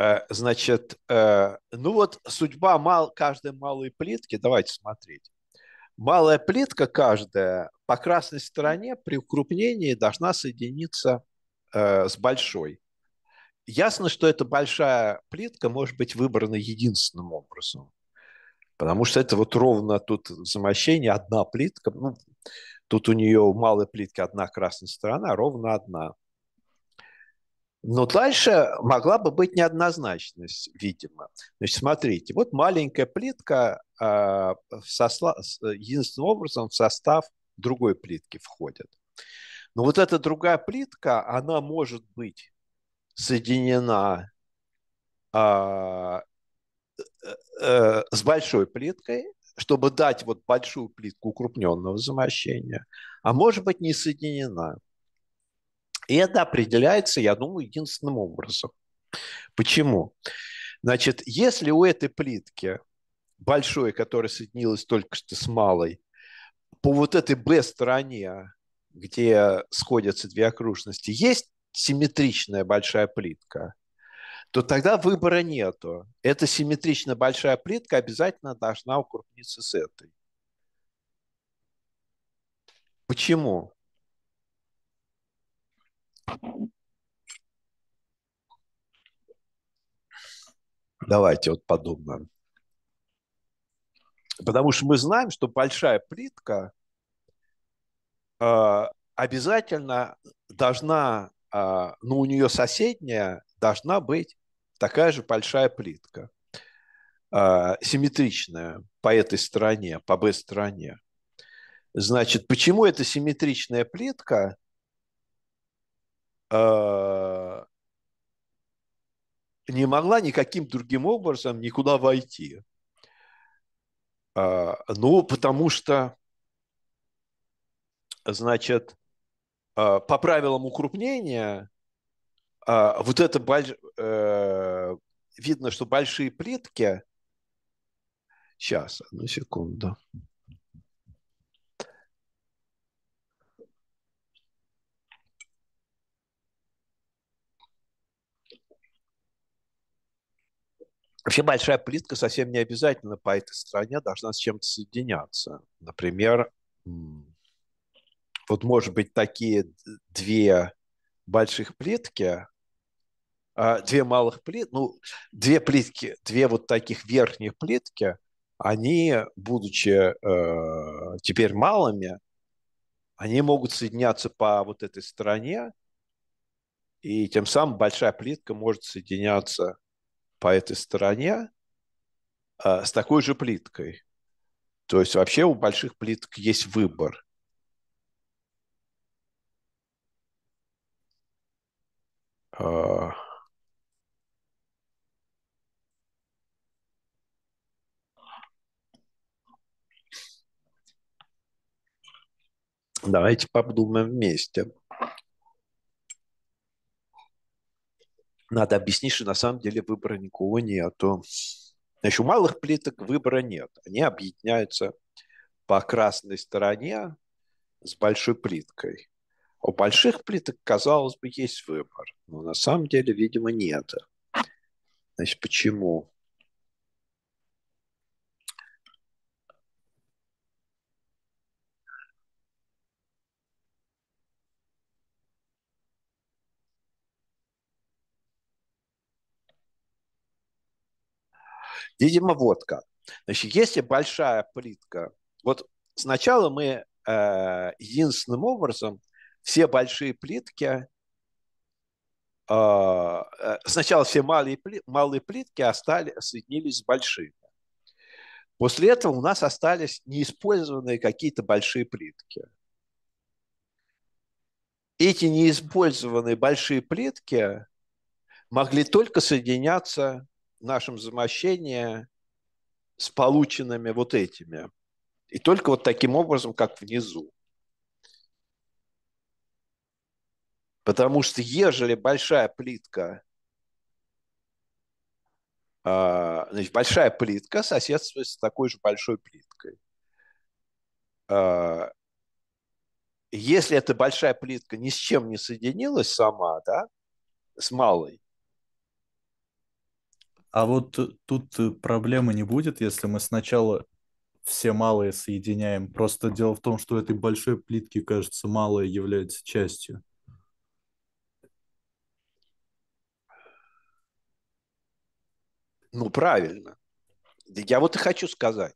Э, значит, э, ну вот судьба мал, каждой малой плитки, давайте смотреть. Малая плитка каждая по красной стороне при укрупнении должна соединиться э, с большой. Ясно, что эта большая плитка может быть выбрана единственным образом. Потому что это вот ровно тут замощение, одна плитка. Ну, тут у нее у малой плитки одна красная сторона, а ровно одна. Но дальше могла бы быть неоднозначность, видимо. Значит, смотрите, вот маленькая плитка э, сосла, единственным образом в состав другой плитки входит. Но вот эта другая плитка, она может быть соединена а, э, э, с большой плиткой, чтобы дать вот большую плитку укрупненного замощения, а может быть не соединена. И это определяется, я думаю, единственным образом. Почему? Значит, если у этой плитки большой, которая соединилась только что с малой, по вот этой B-стороне, где сходятся две окружности, есть симметричная большая плитка, то тогда выбора нету. Эта симметрично большая плитка обязательно должна укрупниться с этой. Почему? Давайте вот подумаем. Потому что мы знаем, что большая плитка э, обязательно должна, э, ну у нее соседняя должна быть такая же большая плитка, э, симметричная по этой стороне, по Б стороне. Значит, почему эта симметричная плитка а, не могла никаким другим образом никуда войти. А, ну, потому что, значит, а, по правилам укрупнения, вот это больш... Э, видно, что большие плитки. Сейчас, одну секунду. Вообще большая плитка совсем не обязательно по этой стране должна с чем-то соединяться. Например, вот может быть такие две больших плитки, а, две малых плит, ну, две плитки, две вот таких верхних плитки, они, будучи э, теперь малыми, они могут соединяться по вот этой стороне, и тем самым большая плитка может соединяться по этой стороне а, с такой же плиткой. То есть вообще у больших плиток есть выбор. А, давайте подумаем вместе. надо объяснить, что на самом деле выбора никого нет. то... Значит, у малых плиток выбора нет. Они объединяются по красной стороне с большой плиткой. А у больших плиток, казалось бы, есть выбор. Но на самом деле, видимо, нет. Значит, почему? Видимо, вот как. Значит, если большая плитка, вот сначала мы э, единственным образом все большие плитки, э, э сначала все малые, малые плитки остались, соединились с большими. После этого у нас остались неиспользованные какие-то большие плитки. Эти неиспользованные большие плитки могли только соединяться нашем замощении с полученными вот этими. И только вот таким образом, как внизу. Потому что ежели большая плитка, а, значит, большая плитка соседствует с такой же большой плиткой. А, если эта большая плитка ни с чем не соединилась сама, да, с малой, а вот э, тут э, проблемы не будет, если мы сначала все малые соединяем. Просто дело в том, что этой большой плитки, кажется, малое является частью. Ну, правильно. Я вот и хочу сказать.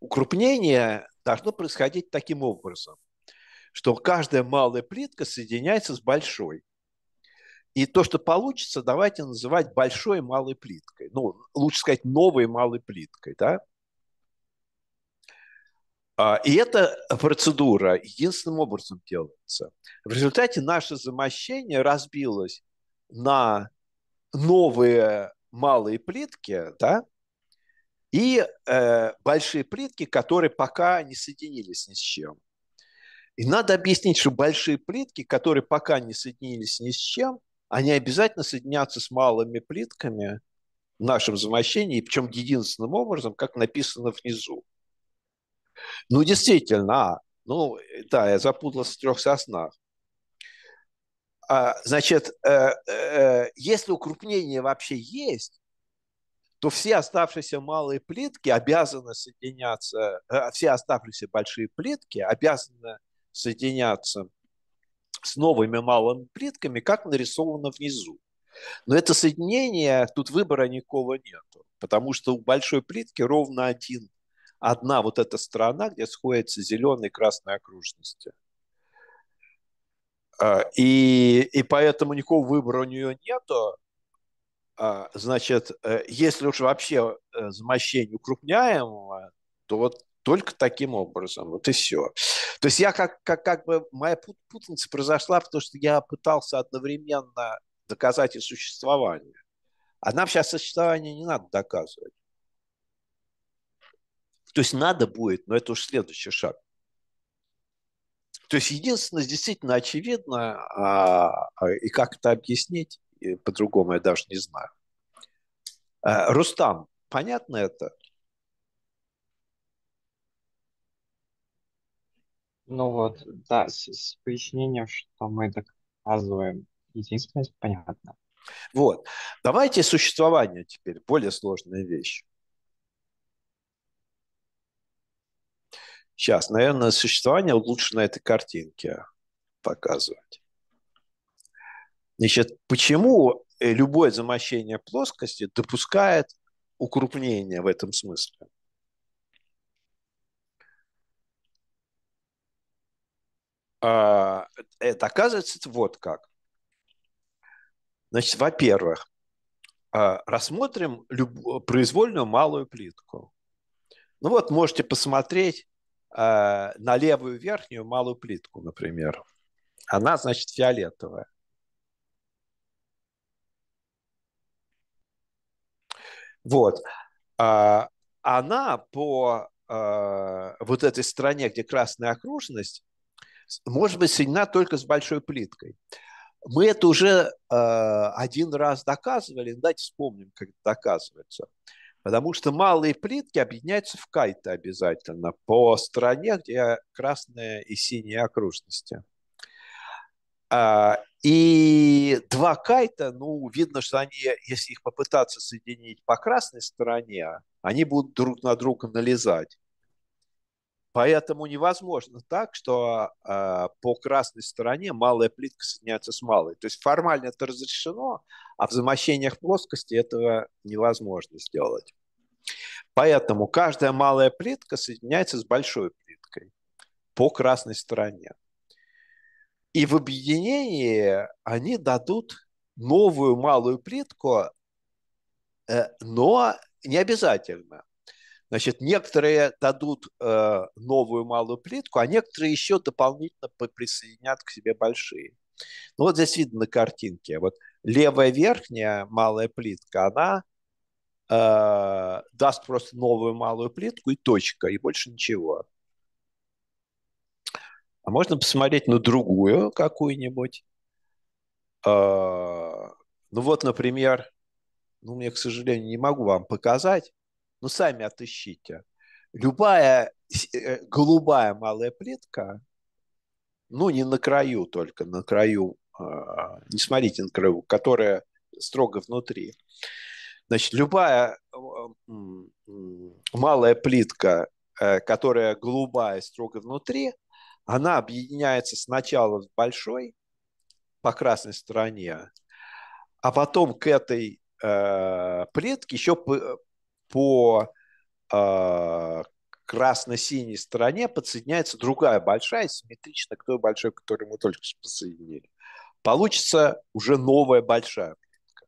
Укрупнение должно происходить таким образом, что каждая малая плитка соединяется с большой. И то, что получится, давайте называть большой и малой плиткой. Ну, лучше сказать, новой малой плиткой, да? А, и эта процедура единственным образом делается. В результате наше замощение разбилось на новые малые плитки, да, и э, большие плитки, которые пока не соединились ни с чем. И надо объяснить, что большие плитки, которые пока не соединились ни с чем, они обязательно соединятся с малыми плитками в нашем замощении, причем единственным образом, как написано внизу. Ну, действительно, а, ну, да, я запутался в трех соснах. А, значит, э, э, если укрупнение вообще есть, то все оставшиеся малые плитки обязаны соединяться, э, все оставшиеся большие плитки обязаны соединяться с новыми малыми плитками, как нарисовано внизу. Но это соединение, тут выбора никакого нету, потому что у большой плитки ровно один, одна вот эта сторона, где сходятся зеленые и красные окружности. А, и, и поэтому никакого выбора у нее нету. А, значит, э, если уж вообще э, замощение укрупняемого, то вот только таким образом. Вот и все. То есть я как, как, как бы... Моя путаница произошла, потому что я пытался одновременно доказать и существование. А нам сейчас существование не надо доказывать. То есть надо будет, но это уже следующий шаг. То есть единственное, действительно очевидно, а, а, и как это объяснить, по-другому я даже не знаю. А, Рустам, понятно это? Ну вот, да, с, с пояснением, что мы доказываем единственность, понятно. Вот. Давайте существование теперь, более сложная вещь. Сейчас, наверное, существование лучше на этой картинке показывать. Значит, почему э, любое замощение плоскости допускает укрупнение в этом смысле? А, это оказывается вот как. Значит, во-первых, а, рассмотрим люб... произвольную малую плитку. Ну вот, можете посмотреть а, на левую верхнюю малую плитку, например. Она, значит, фиолетовая. Вот. она по вот этой стороне, где красная окружность, может быть соединена только с большой плиткой. Мы это уже э, один раз доказывали, ну, давайте вспомним, как это доказывается. Потому что малые плитки объединяются в кайты обязательно по стороне, где красные и синие окружности. А, и два кайта, ну, видно, что они, если их попытаться соединить по красной стороне, они будут друг на друга налезать. Поэтому невозможно так, что э, по красной стороне малая плитка соединяется с малой. То есть формально это разрешено, а в замощениях плоскости этого невозможно сделать. Поэтому каждая малая плитка соединяется с большой плиткой по красной стороне. И в объединении они дадут новую малую плитку, э, но не обязательно. Значит, некоторые дадут э, новую малую плитку, а некоторые еще дополнительно присоединят к себе большие. Ну вот здесь видно на картинке. Вот левая верхняя малая плитка, она э, даст просто новую малую плитку и точка, и больше ничего. А можно посмотреть на другую какую-нибудь. Э, ну вот, например, ну, мне, к сожалению, не могу вам показать. Ну, сами отыщите. Любая э, голубая малая плитка, ну, не на краю только, на краю, а, не смотрите на краю, которая строго внутри. Значит, любая э, малая плитка, э, которая голубая строго внутри, она объединяется сначала с большой по красной стороне, а потом к этой э, плитке еще по э, красно-синей стороне подсоединяется другая большая, симметрично к той большой, которую мы только что подсоединили. Получится уже новая большая плитка.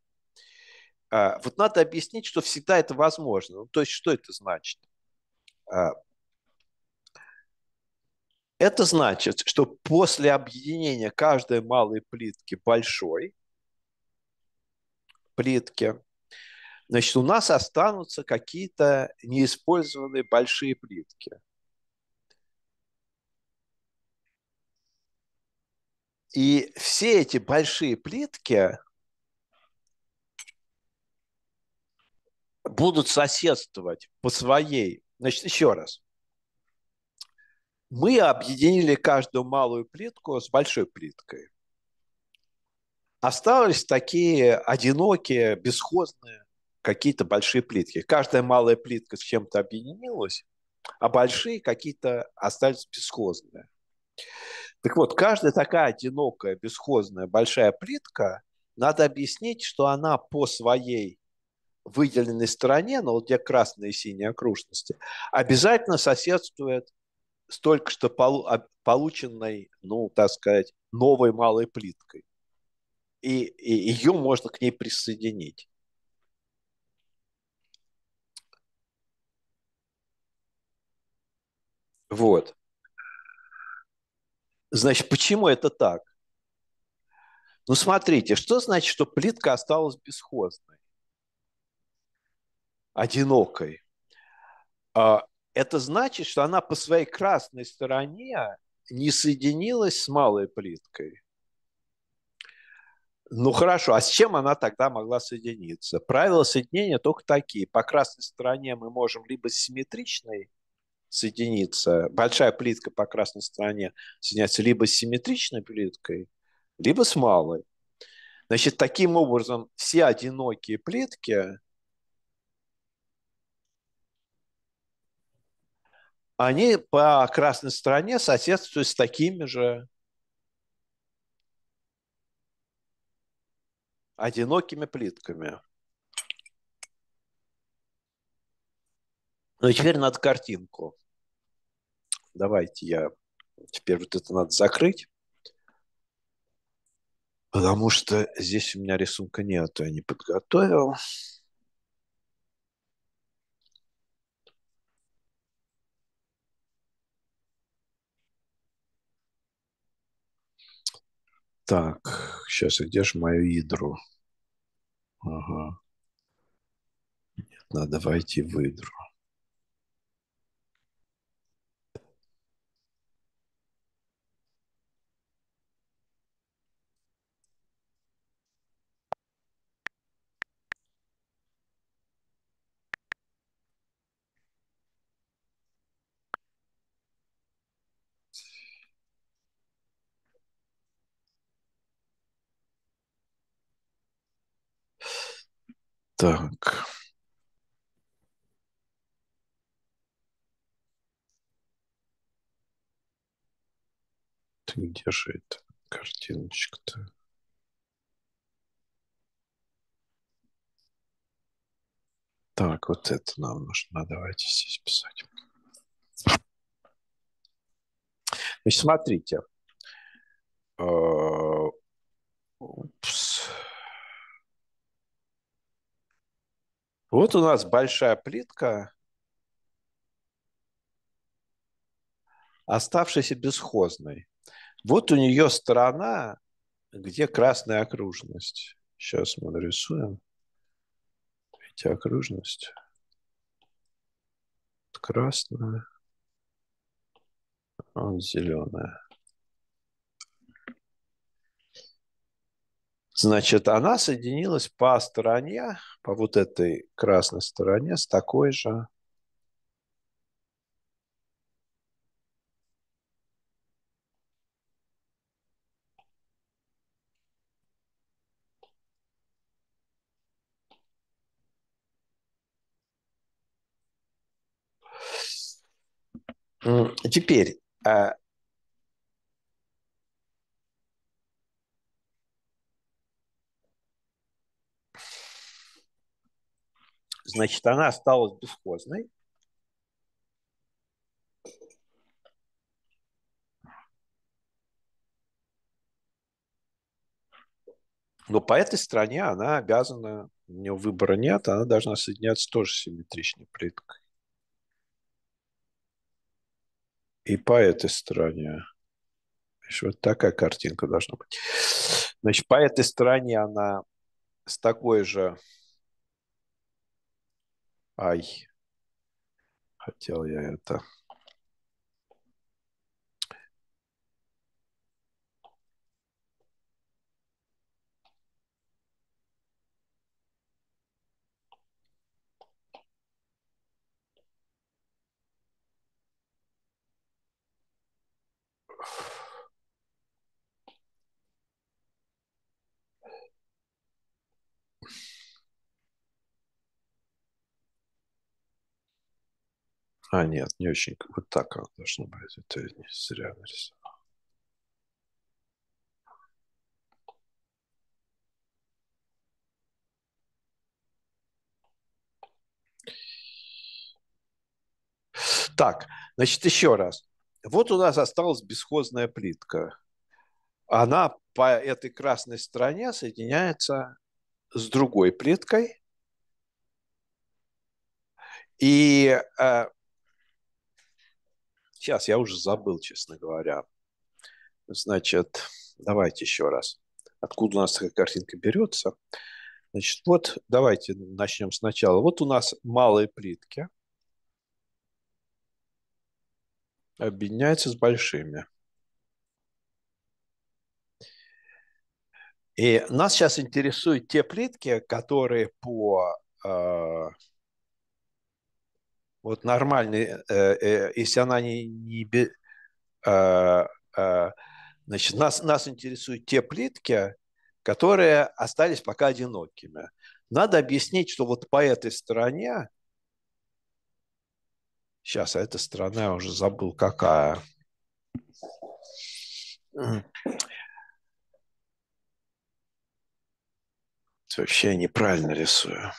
Э, вот надо объяснить, что всегда это возможно. Ну, то есть что это значит? Э, это значит, что после объединения каждой малой плитки большой плитки – значит, у нас останутся какие-то неиспользованные большие плитки. И все эти большие плитки будут соседствовать по своей. Значит, еще раз. Мы объединили каждую малую плитку с большой плиткой. Остались такие одинокие, бесхозные какие-то большие плитки. Каждая малая плитка с чем-то объединилась, а большие какие-то остались бесхозные. Так вот, каждая такая одинокая, бесхозная большая плитка, надо объяснить, что она по своей выделенной стороне, ну вот где красные и синие окружности, обязательно соседствует с только что а, полученной, ну, так сказать, новой малой плиткой. И, и ее можно к ней присоединить. Вот. Значит, почему это так? Ну, смотрите, что значит, что плитка осталась бесхозной, одинокой? А, это значит, что она по своей красной стороне не соединилась с малой плиткой. Ну хорошо, а с чем она тогда могла соединиться? Правила соединения только такие. По красной стороне мы можем либо симметричной соединиться, большая плитка по красной стороне соединяется либо с симметричной плиткой, либо с малой. Значит, таким образом все одинокие плитки, они по красной стороне соседствуют с такими же одинокими плитками. Но ну, теперь над картинку давайте я теперь вот это надо закрыть, потому что здесь у меня рисунка нет, я а не подготовил. Так, сейчас, а где же мою ядру? Ага. Нет, надо войти в ядру. Так. Ты где же эта картиночка-то? Так, вот это нам нужно. Давайте здесь писать. Значит, смотрите. Упс э, Вот у нас большая плитка, оставшаяся бесхозной. Вот у нее сторона, где красная окружность. Сейчас мы нарисуем. эти окружность. Красная. А вот зеленая. Значит, она соединилась по стороне, по вот этой красной стороне, с такой же Теперь, а, Значит, она осталась бесхозной. Но по этой стороне она обязана, у нее выбора нет, она должна соединяться тоже с симметричной плиткой. И по этой стороне. Значит, вот такая картинка должна быть. Значит, по этой стороне она с такой же Ай. Хотел я это. А, нет, не очень. Вот так оно должно быть. Это не зря нарисовал. Так, значит, еще раз. Вот у нас осталась бесхозная плитка. Она по этой красной стороне соединяется с другой плиткой. И э, Сейчас я уже забыл, честно говоря. Значит, давайте еще раз. Откуда у нас такая картинка берется? Значит, вот давайте начнем сначала. Вот у нас малые плитки объединяются с большими. И нас сейчас интересуют те плитки, которые по а, вот нормальный, э, э, если она не, не э, э, значит, нас, нас интересуют те плитки, которые остались пока одинокими. Надо объяснить, что вот по этой стороне, сейчас, а эта сторона я уже забыл какая, вообще я неправильно рисую.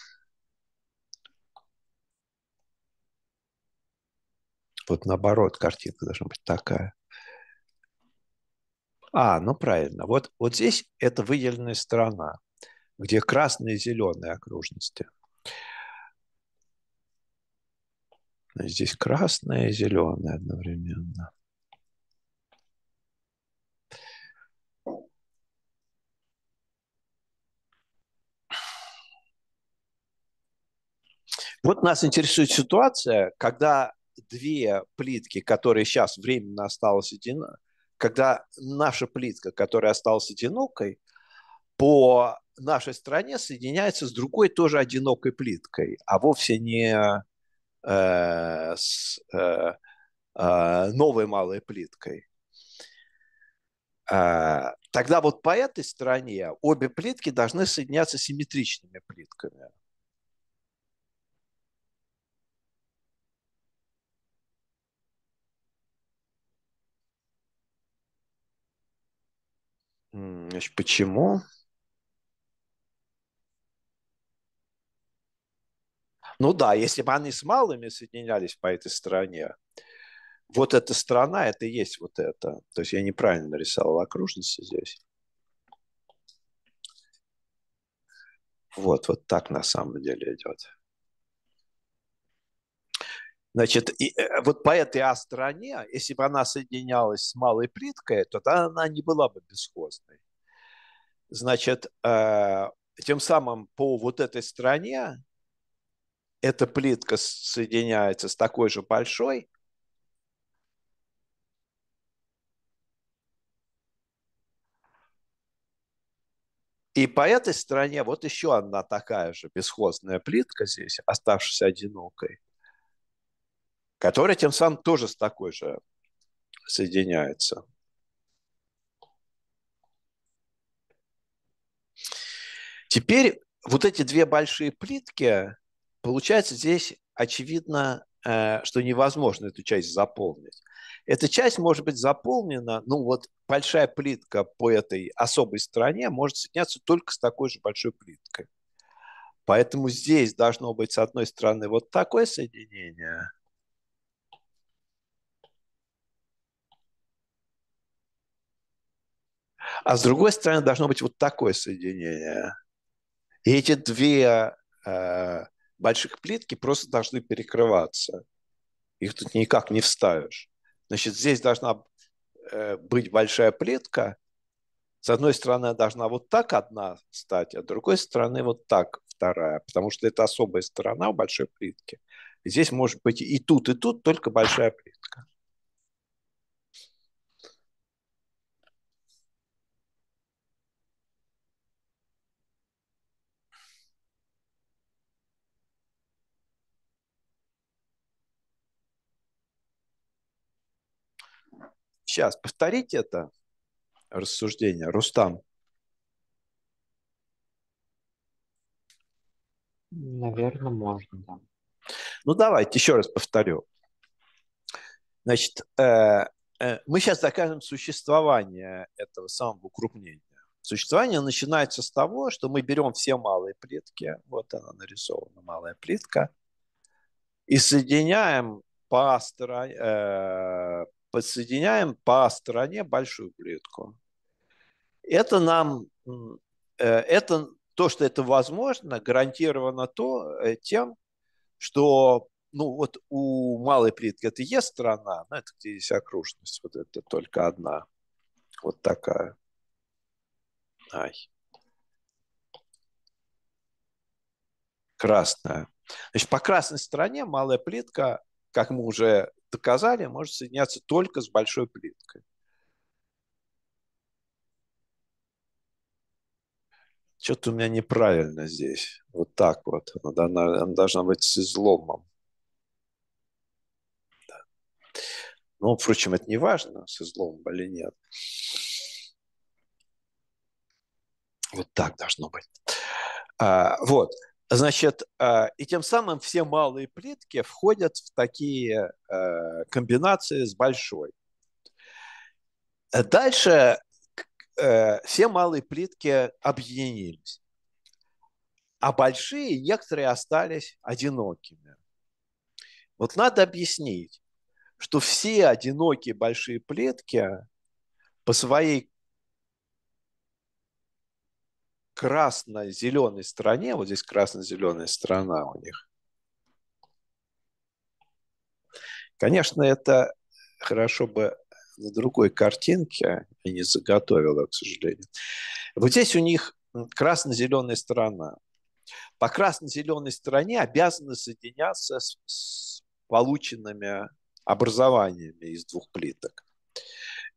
Вот наоборот, картинка должна быть такая. А, ну правильно. Вот, вот здесь это выделенная сторона, где красные и зеленые окружности. Здесь красное и зеленое одновременно. Вот нас интересует ситуация, когда две плитки, которые сейчас временно осталось одинока, когда наша плитка, которая осталась одинокой, по нашей стране соединяется с другой тоже одинокой плиткой, а вовсе не э, с э, э, новой малой плиткой. Э, тогда вот по этой стороне обе плитки должны соединяться симметричными плитками. Значит, почему? Ну да, если бы они с малыми соединялись по этой стране, вот эта страна, это и есть вот это. То есть я неправильно нарисовал окружности здесь. Вот, вот так на самом деле идет. Значит, и, э, вот по этой а стране, если бы она соединялась с малой плиткой, то тогда она не была бы бесхозной. Значит, э, тем самым по вот этой стороне эта плитка соединяется с такой же большой, И по этой стороне вот еще одна такая же бесхозная плитка здесь, оставшаяся одинокой – которая тем самым тоже с такой же соединяется. Теперь вот эти две большие плитки, получается здесь очевидно, э, что невозможно эту часть заполнить. Эта часть может быть заполнена, ну вот большая плитка по этой особой стороне может соединяться только с такой же большой плиткой. Поэтому здесь должно быть с одной стороны вот такое соединение – А с другой стороны должно быть вот такое соединение. И эти две э, больших плитки просто должны перекрываться. Их тут никак не вставишь. Значит, здесь должна э, быть большая плитка. С одной стороны, она должна вот так одна стать, а с другой стороны вот так вторая, потому что это особая сторона у большой плитки. Здесь может быть и тут, и тут только большая плитка. сейчас. Повторите это рассуждение, Рустам. Наверное, можно, да. Ну, давайте еще раз повторю. Значит, э, э, мы сейчас докажем существование этого самого укрупнения. Существование начинается с того, что мы берем все малые плитки, вот она нарисована, малая плитка, и соединяем по, стороне, э, подсоединяем по стороне большую плитку. Это нам, э, это то, что это возможно, гарантировано то, э, тем, что ну вот у малой плитки это есть сторона, но ну, это где есть окружность, вот это только одна, вот такая. Ай. Красная. Значит, по красной стороне малая плитка как мы уже доказали, может соединяться только с большой плиткой. Что-то у меня неправильно здесь. Вот так вот. Она должна, она должна быть с изломом. Да. Ну, впрочем, это не важно, с изломом или нет. Вот так должно быть. А, вот. Значит, э, и тем самым все малые плитки входят в такие э, комбинации с большой. Дальше э, все малые плитки объединились, а большие некоторые остались одинокими. Вот надо объяснить, что все одинокие большие плитки по своей красно-зеленой стране, вот здесь красно-зеленая страна у них, конечно, это хорошо бы на другой картинке, я не заготовил, к сожалению. Вот здесь у них красно-зеленая страна. По красно-зеленой стороне обязаны соединяться с, с полученными образованиями из двух плиток.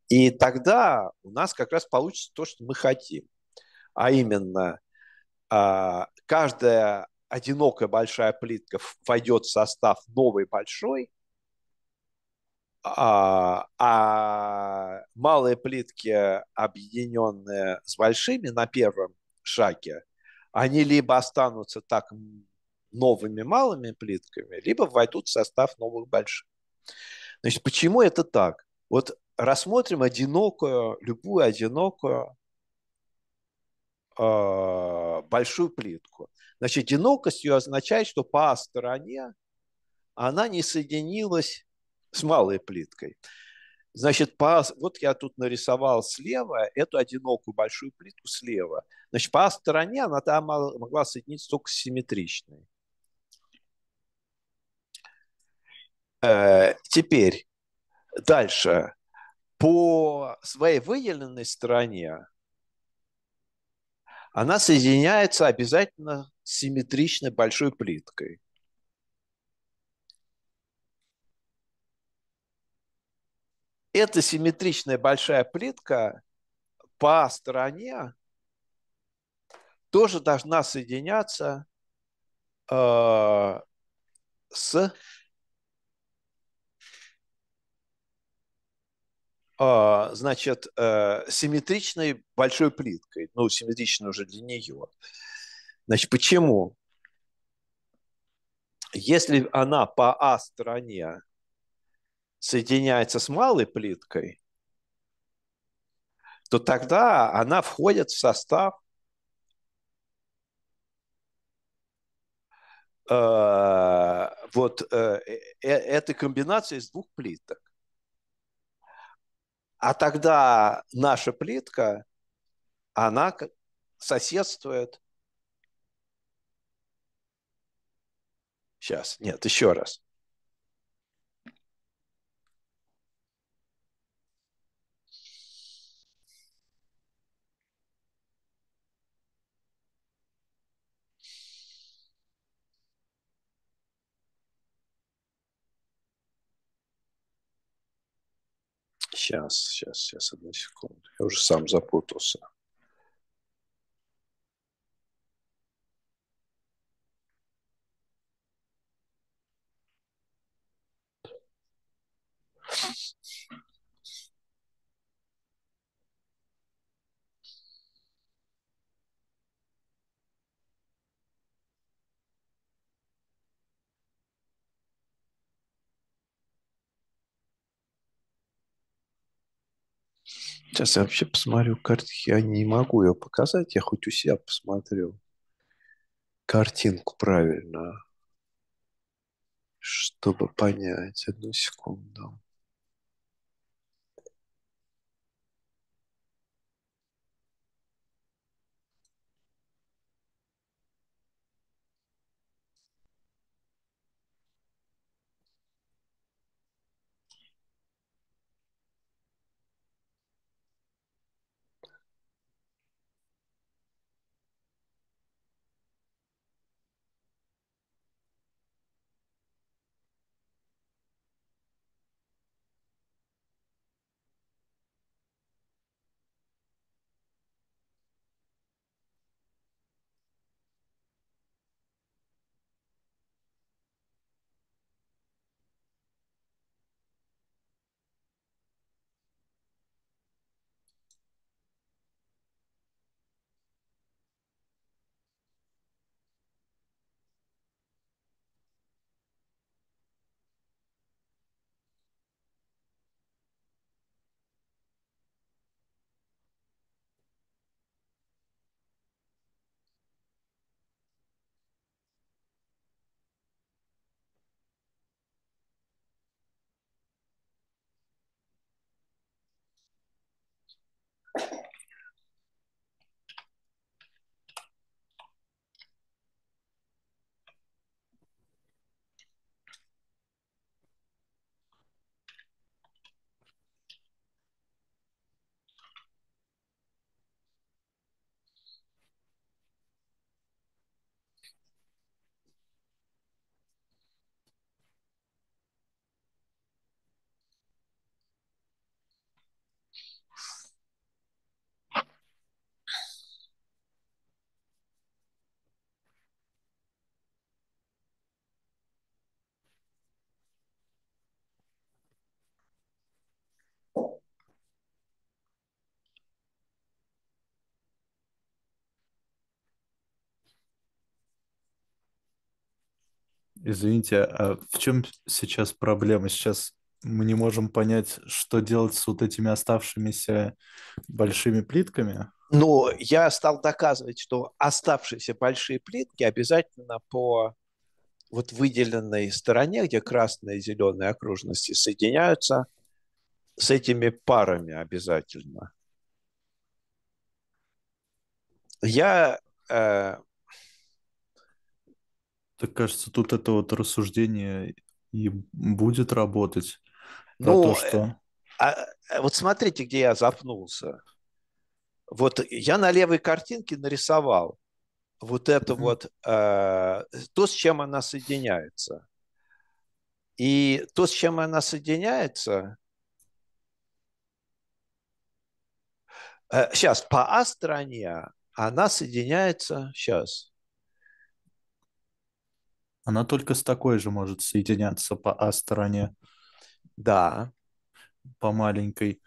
И тогда у нас как раз получится то, что мы хотим а именно а, каждая одинокая большая плитка войдет в состав новой большой, а, а малые плитки, объединенные с большими на первом шаге, они либо останутся так новыми малыми плитками, либо войдут в состав новых больших. Значит, почему это так? Вот рассмотрим одинокую, любую одинокую а, большую плитку. Значит, одинокость ее означает, что по стороне она не соединилась с малой плиткой. Значит, по, вот я тут нарисовал слева эту одинокую большую плитку слева. Значит, по стороне она там могла соединиться только с симметричной. Э, теперь, дальше. По своей выделенной стороне она соединяется обязательно с симметричной большой плиткой. Эта симметричная большая плитка по стороне тоже должна соединяться э, с А, значит, э, симметричной большой плиткой, ну, симметричной уже для нее. Значит, почему? Если она по А стороне соединяется с малой плиткой, то тогда она входит в состав э, вот э, э, э этой комбинации из двух плиток. А тогда наша плитка, она соседствует. Сейчас, нет, еще раз. Сейчас, сейчас, сейчас, одну секунду. Я уже сам запутался. Сейчас я вообще посмотрю картинки. Я не могу ее показать. Я хоть у себя посмотрю картинку правильно, чтобы понять. Одну секунду. Извините, а в чем сейчас проблема? Сейчас мы не можем понять, что делать с вот этими оставшимися большими плитками? Но ну, я стал доказывать, что оставшиеся большие плитки обязательно по вот выделенной стороне, где красные и зеленые окружности соединяются, с этими парами обязательно. Я э, так кажется, тут это вот рассуждение и будет работать. Про а ну, то, что... А, а, вот смотрите, где я запнулся. Вот я на левой картинке нарисовал вот это mm-hmm. вот, э, то, с чем она соединяется. И то, с чем она соединяется, э, сейчас по А стране она соединяется, сейчас, она только с такой же может соединяться по А стороне, Да. по маленькой.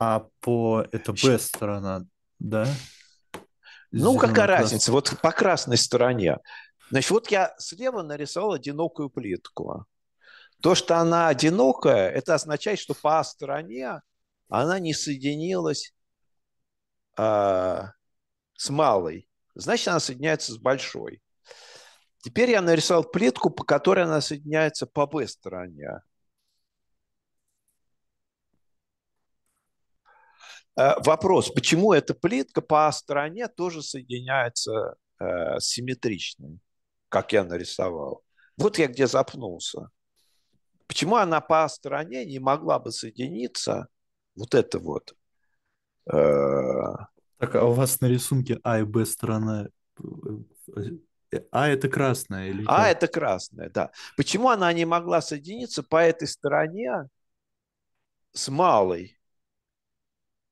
А по это Б сторона, да? Ну, какая разница? Вот по красной стороне. Значит, вот я слева нарисовал одинокую плитку. То, что она одинокая, это означает, что по а стороне она не соединилась а, с малой значит, она соединяется с большой. Теперь я нарисовал плитку, по которой она соединяется по B стороне. Э, вопрос, почему эта плитка по а стороне тоже соединяется э, симметричной, как я нарисовал? Вот я где запнулся. Почему она по а стороне не могла бы соединиться, вот это вот, э, так, а у вас на рисунке А и Б сторона э, э, а это красная или А это красная, да. Почему она не могла соединиться по этой стороне с малой?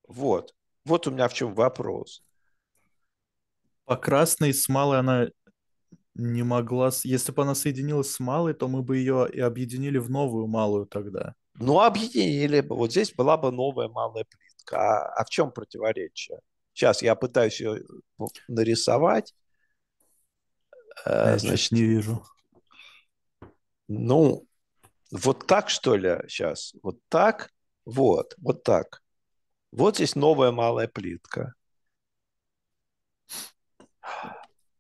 Вот. Вот у меня в чем вопрос. По красной с малой она не могла... Если бы она соединилась с малой, то мы бы ее и объединили в новую малую тогда. Ну, объединили бы. Вот здесь была бы новая малая плитка. А, а в чем противоречие? Сейчас я пытаюсь ее э, нарисовать. Э, а я Значит, не вижу. Ну, вот так, что ли, сейчас? Вот так? Вот, вот так. Вот здесь новая малая плитка.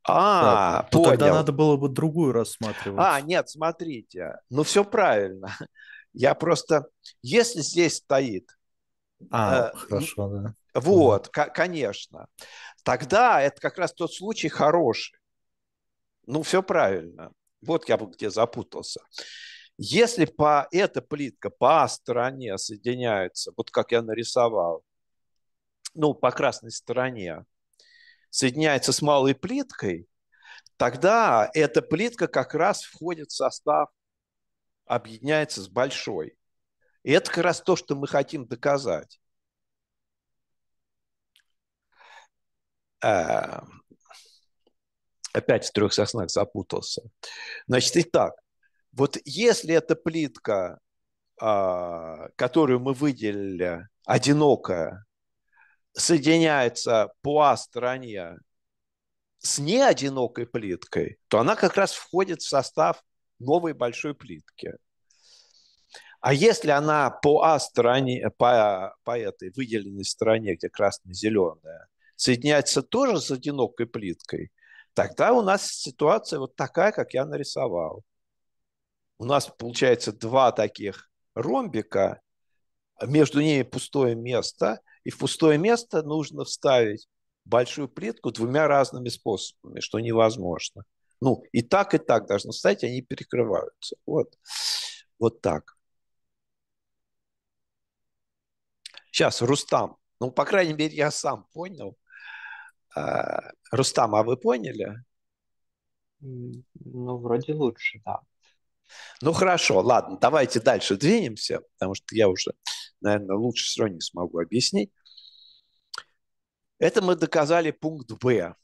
А, так, ну понял. Тогда надо было бы другую рассматривать. А, нет, смотрите. Ну, все правильно. Я просто... Если здесь стоит а, э, хорошо, да. Вот, к- конечно. Тогда это как раз тот случай хороший. Ну, все правильно. Вот я бы где запутался. Если по эта плитка по стороне соединяется, вот как я нарисовал, ну, по красной стороне, соединяется с малой плиткой, тогда эта плитка как раз входит в состав, объединяется с большой. И это как раз то, что мы хотим доказать. А, опять в трех соснах запутался. Значит, итак, вот если эта плитка, а, которую мы выделили, одинокая, соединяется по А стороне с неодинокой плиткой, то она как раз входит в состав новой большой плитки. А если она по А стороне, по, по этой выделенной стороне, где красно-зеленая, соединяется тоже с одинокой плиткой, тогда у нас ситуация вот такая, как я нарисовал. У нас получается два таких ромбика, между ними пустое место, и в пустое место нужно вставить большую плитку двумя разными способами, что невозможно. Ну, и так, и так должно стать, они перекрываются. Вот, вот так. Сейчас, Рустам. Ну, по крайней мере, я сам понял. А, Рустам, а вы поняли? Ну, вроде лучше, да. Ну, хорошо, ладно, давайте дальше двинемся, потому что я уже, наверное, лучше все равно не смогу объяснить. Это мы доказали пункт Б.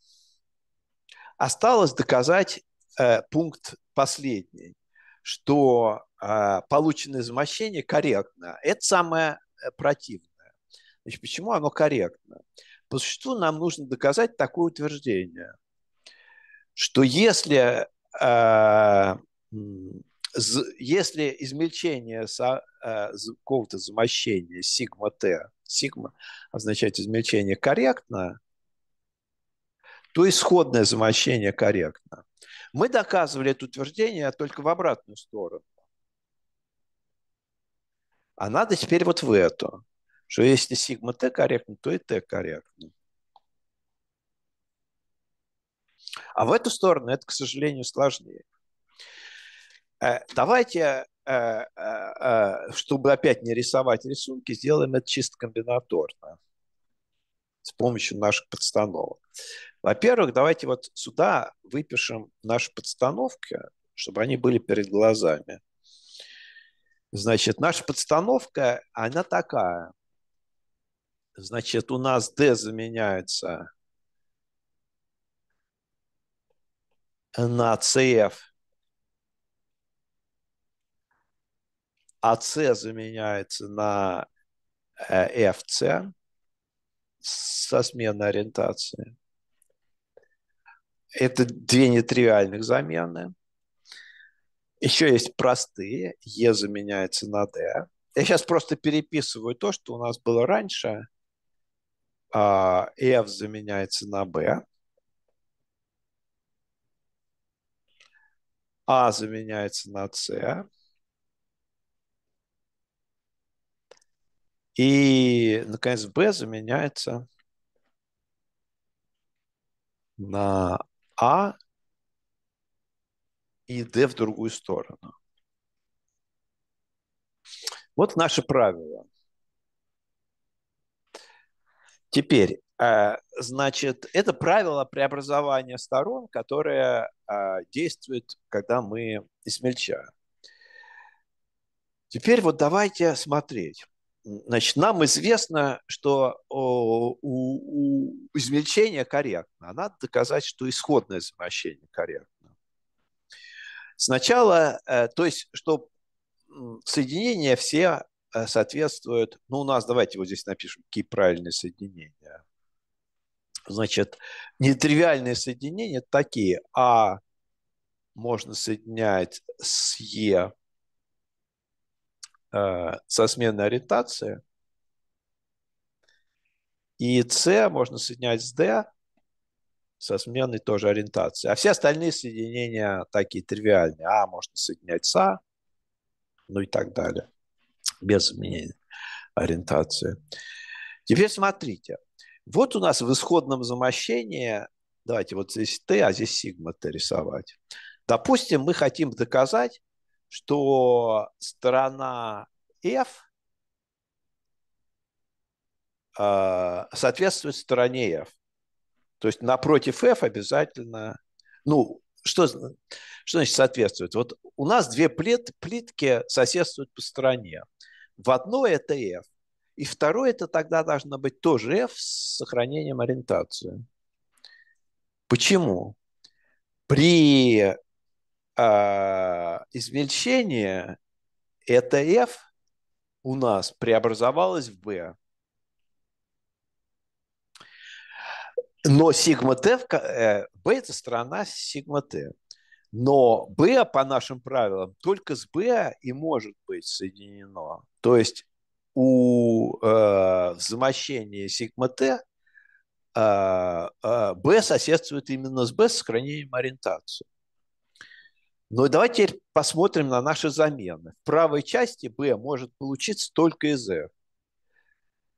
Осталось доказать э, пункт последний, что э, полученное замощение корректно. Это самое э, противное. Значит, почему оно корректно? По существу нам нужно доказать такое утверждение, что если, э, если измельчение со, э, какого-то замощения сигма Т, сигма означает измельчение корректно, то исходное замощение корректно. Мы доказывали это утверждение только в обратную сторону. А надо теперь вот в эту что если сигма Т корректно, то и Т корректно. А в эту сторону это, к сожалению, сложнее. Э, давайте, э, э, чтобы опять не рисовать рисунки, сделаем это чисто комбинаторно с помощью наших подстановок. Во-первых, давайте вот сюда выпишем наши подстановки, чтобы они были перед глазами. Значит, наша подстановка, она такая. Значит, у нас D заменяется на CF, а C заменяется на э, FC со сменой ориентации. Это две нетривиальных замены. Еще есть простые. Е e заменяется на D. Я сейчас просто переписываю то, что у нас было раньше. А, F заменяется на B. А заменяется на С. И, наконец, Б заменяется на А и Д в другую сторону. Вот наше правило. Теперь, э, значит, это правило преобразования сторон, которое а, действует, когда мы измельчаем. Теперь вот давайте смотреть. Значит, нам известно, что у, у измельчения корректно. А надо доказать, что исходное замещение корректно. Сначала, э, то есть, чтобы соединения все Э, соответствует, ну у нас, давайте вот здесь напишем, какие правильные соединения. Значит, нетривиальные соединения такие. А можно соединять с Е э, со сменной ориентации. И С можно соединять с Д со сменой тоже ориентации. А все остальные соединения такие тривиальные. А можно соединять с А, ну и так далее без изменения ориентации. Теперь смотрите. Вот у нас в исходном замощении, давайте вот здесь Т, а здесь сигма Т рисовать. Допустим, мы хотим доказать, что сторона F э, соответствует стороне F. То есть напротив F обязательно... Ну, что, что значит соответствует? Вот у нас две плит, плитки соседствуют по стороне. В одно это F, и второе это тогда должно быть тоже F с сохранением ориентации. Почему? При э, а, измельчении это F у нас преобразовалось в B. Но сигма Т, в, э, B это сторона сигма Т. Но Б по нашим правилам только с Б и может быть соединено. То есть у э, замощения сигма Т Б э, э, соседствует именно с Б с сохранением ориентации. Но давайте теперь посмотрим на наши замены. В правой части B может получиться только из F. «э».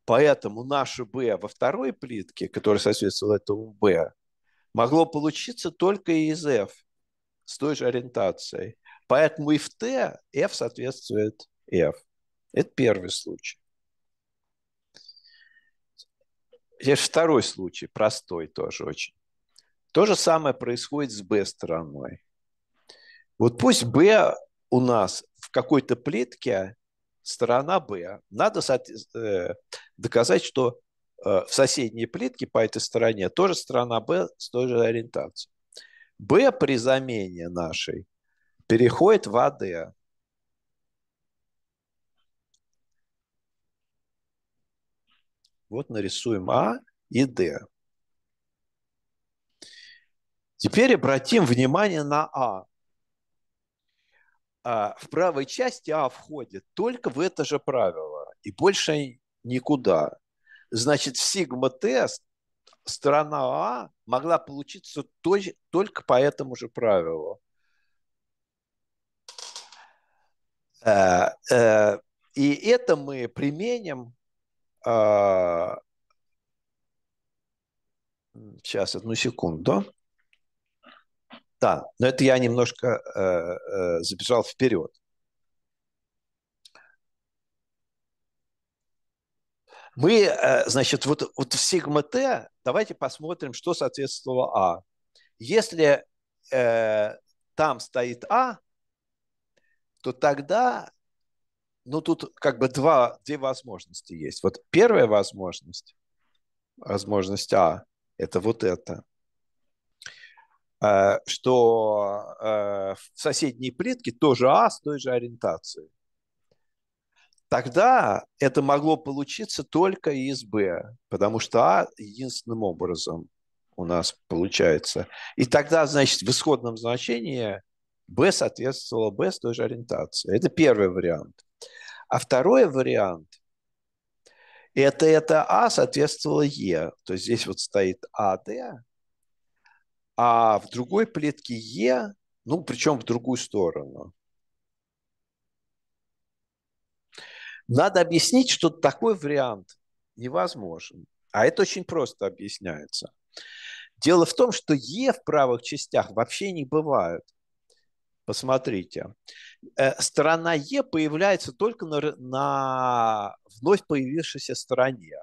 Поэтому наше B во второй плитке, которая соответствовала этому B, могло получиться только из F с той же ориентацией. Поэтому и в Т F соответствует F. Это первый случай. Теперь второй случай, простой тоже очень. То же самое происходит с B стороной. Вот пусть B у нас в какой-то плитке сторона B. Надо э, доказать, что э, в соседней плитке по этой стороне тоже сторона B с той же ориентацией. Б при замене нашей переходит в АД. Вот нарисуем А и Д. Теперь обратим внимание на а. а. В правой части А входит только в это же правило и больше никуда. Значит, сигма Т, сторона А могла получиться только по этому же правилу. Э, э, и это мы применим а, сейчас одну секунду. Да, но это я немножко э, забежал вперед. Мы, значит, вот, вот в сигма Т Давайте посмотрим, что соответствовало А. Если э, там стоит А, то тогда, ну тут как бы два, две возможности есть. Вот первая возможность, возможность А, это вот это, э, что э, в соседней плитке тоже А с той же ориентацией. Тогда это могло получиться только из Б, потому что А единственным образом у нас получается. И тогда, значит, в исходном значении Б соответствовало Б с той же ориентацией. Это первый вариант. А второй вариант – это это А соответствовало Е. То есть здесь вот стоит АД, а в другой плитке Е, ну, причем в другую сторону. Надо объяснить, что такой вариант невозможен. А это очень просто объясняется. Дело в том, что Е в правых частях вообще не бывают. Посмотрите. Э, сторона Е появляется только на, на вновь появившейся стороне.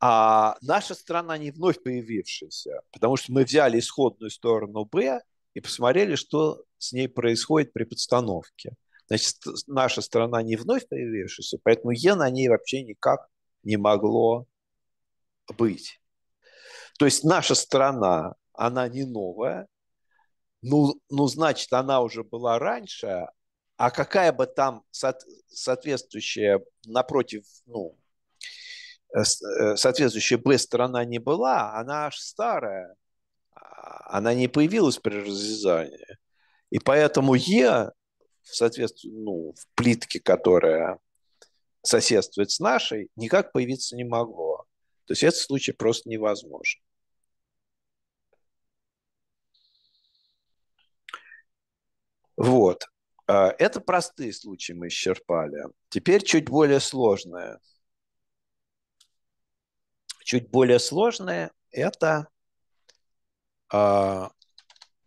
А наша сторона не вновь появившаяся, потому что мы взяли исходную сторону Б и посмотрели, что с ней происходит при подстановке. Значит, наша страна не вновь появившаяся, поэтому Е на ней вообще никак не могло быть. То есть наша страна, она не новая, ну, ну значит, она уже была раньше, а какая бы там соответствующая напротив, ну, э, э, соответствующая Б страна не была, она аж старая, а, она не появилась при разрезании. И поэтому Е в соответствии ну, в плитке, которая соседствует с нашей, никак появиться не могло. То есть этот случай просто невозможен. Вот. А, это простые случаи мы исчерпали. Теперь чуть более сложное. Чуть более сложное это а,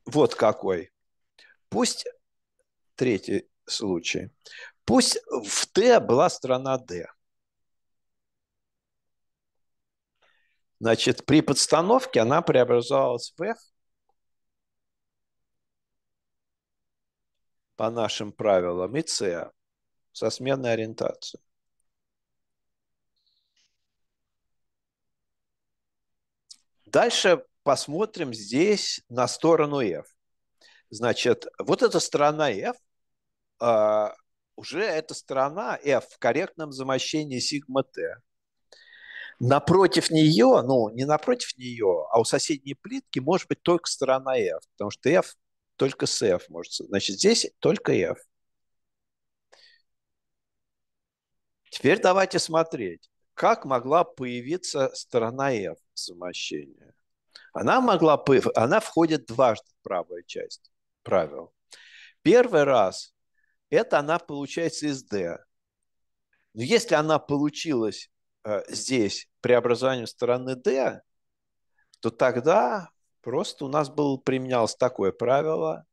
вот какой. Пусть Третий случай. Пусть в Т была страна Д. Значит, при подстановке она преобразовалась в F по нашим правилам и C со сменной ориентацией. Дальше посмотрим здесь на сторону F. Значит, вот эта сторона F, а, уже эта сторона F в корректном замощении сигма T. Напротив нее, ну, не напротив нее, а у соседней плитки может быть только сторона F, потому что F только с F может. Значит, здесь только F. Теперь давайте смотреть, как могла появиться сторона F замощения. Она могла, она входит дважды в правую часть правил. Первый раз это она получается из D. Но если она получилась э, здесь преобразованием стороны D, то тогда просто у нас был применялось такое правило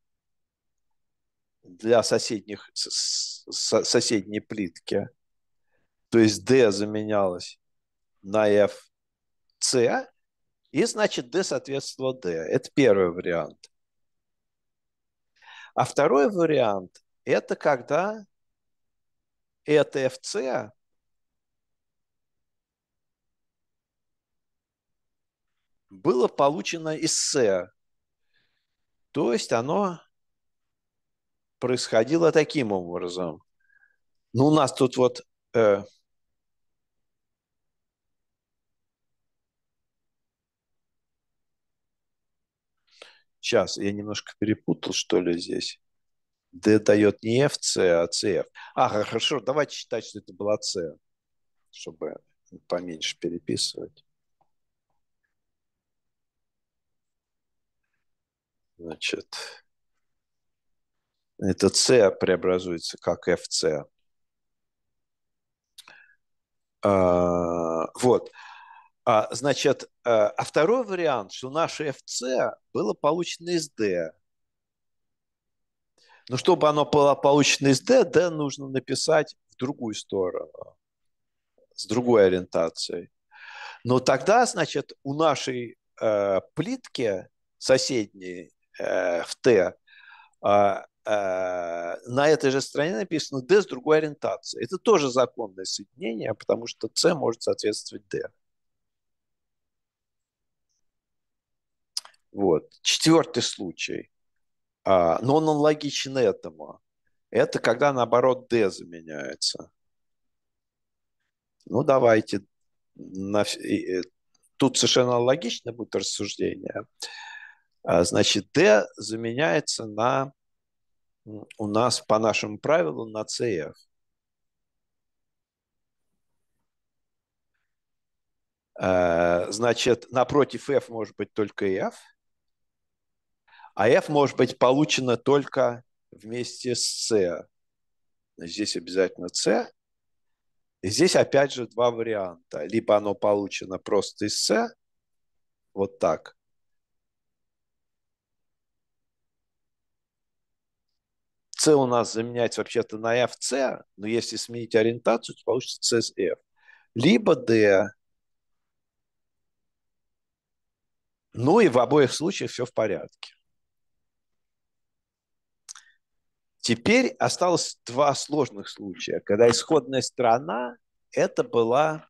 для соседних, с, с, соседней плитки. То есть D заменялось на FC, и значит D соответствовало D. Это первый вариант. А второй вариант – это когда это FC было получено из С, То есть оно происходило таким образом. Ну, у нас тут вот э, Сейчас, я немножко перепутал, что ли, здесь. D дает не FC, а CF. Ага, хорошо, давайте считать, что это была C, чтобы поменьше переписывать. Значит, это C преобразуется как FC. А, вот. Вот. А, значит, э, а второй вариант, что наше FC было получено из D. Но чтобы оно было получено из D, D нужно написать в другую сторону, с другой ориентацией. Но тогда, значит, у нашей э, плитки соседней э, в Т а, э, на этой же стороне написано D с другой ориентацией. Это тоже законное соединение, потому что C может соответствовать D. Вот. Четвертый случай, а, но он аналогичен этому. Это когда, наоборот, D заменяется. Ну, давайте. На... Э, тут совершенно логично будет рассуждение. А, значит, D заменяется на у нас по нашему правилу на CF. А, значит, напротив F может быть только F – а f может быть получено только вместе с c. Здесь обязательно c. И здесь опять же два варианта. Либо оно получено просто из c, вот так. c у нас заменять вообще-то на fc, но если сменить ориентацию, то получится c с f. Либо d, ну и в обоих случаях все в порядке. Теперь осталось два сложных случая, когда исходная страна это была